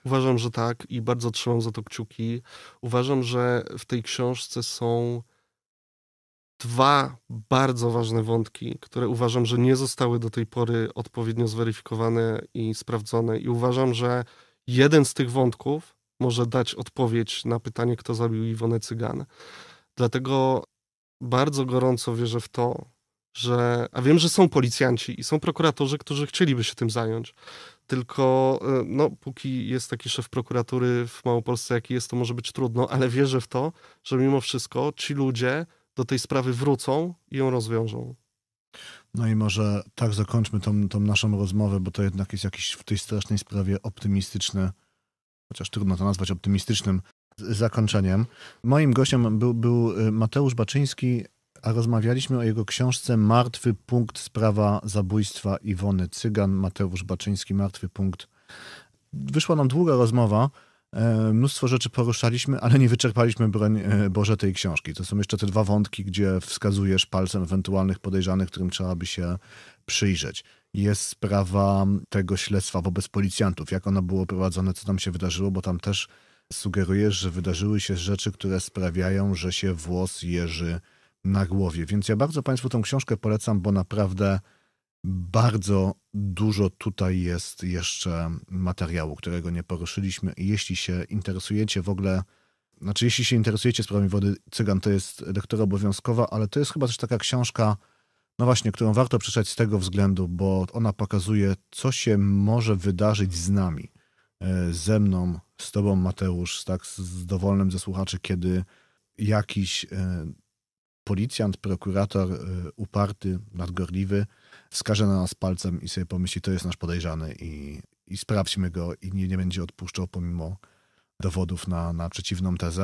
Uważam, że tak i bardzo trzymam za to kciuki. Uważam, że w tej książce są dwa bardzo ważne wątki, które uważam, że nie zostały do tej pory odpowiednio zweryfikowane i sprawdzone. I uważam, że jeden z tych wątków może dać odpowiedź na pytanie, kto zabił Iwonę Cygan. Dlatego bardzo gorąco wierzę w to, że, a wiem, że są policjanci i są prokuratorzy, którzy chcieliby się tym zająć, tylko e, no, póki jest taki szef prokuratury w Małopolsce, jaki jest, to może być trudno, ale wierzę w to, że mimo wszystko ci ludzie do tej sprawy wrócą i ją rozwiążą. No i może tak zakończmy tą, tą naszą rozmowę, bo to jednak jest jakiś w tej strasznej sprawie optymistyczny, chociaż trudno to nazwać optymistycznym zakończeniem. Moim gościem był, był y, Mateusz Baczyński, a rozmawialiśmy o jego książce Martwy punkt sprawa zabójstwa Iwony Cygan, Mateusz Baczyński, Martwy punkt. Wyszła nam długa rozmowa, e, mnóstwo rzeczy poruszaliśmy, ale nie wyczerpaliśmy, broń e, Boże, tej książki. To są jeszcze te dwa wątki, gdzie wskazujesz palcem ewentualnych podejrzanych, którym trzeba by się przyjrzeć jest sprawa tego śledztwa wobec policjantów, jak ono było prowadzone, co tam się wydarzyło, bo tam też sugerujesz, że wydarzyły się rzeczy, które sprawiają, że się włos jeży na głowie. Więc ja bardzo Państwu tą książkę polecam, bo naprawdę bardzo dużo tutaj jest jeszcze materiału, którego nie poruszyliśmy. I jeśli się interesujecie w ogóle, znaczy jeśli się interesujecie sprawami wody cygan, to jest lektura obowiązkowa, ale to jest chyba też taka książka, no właśnie, którą warto przeczytać z tego względu, bo ona pokazuje, co się może wydarzyć z nami, e, ze mną, z tobą, Mateusz, tak, z dowolnym ze słuchaczy, kiedy jakiś e, policjant, prokurator y, uparty, nadgorliwy wskaże na nas palcem i sobie pomyśli, to jest nasz podejrzany i, i sprawdźmy go i nie, nie będzie odpuszczał pomimo dowodów na, na przeciwną tezę.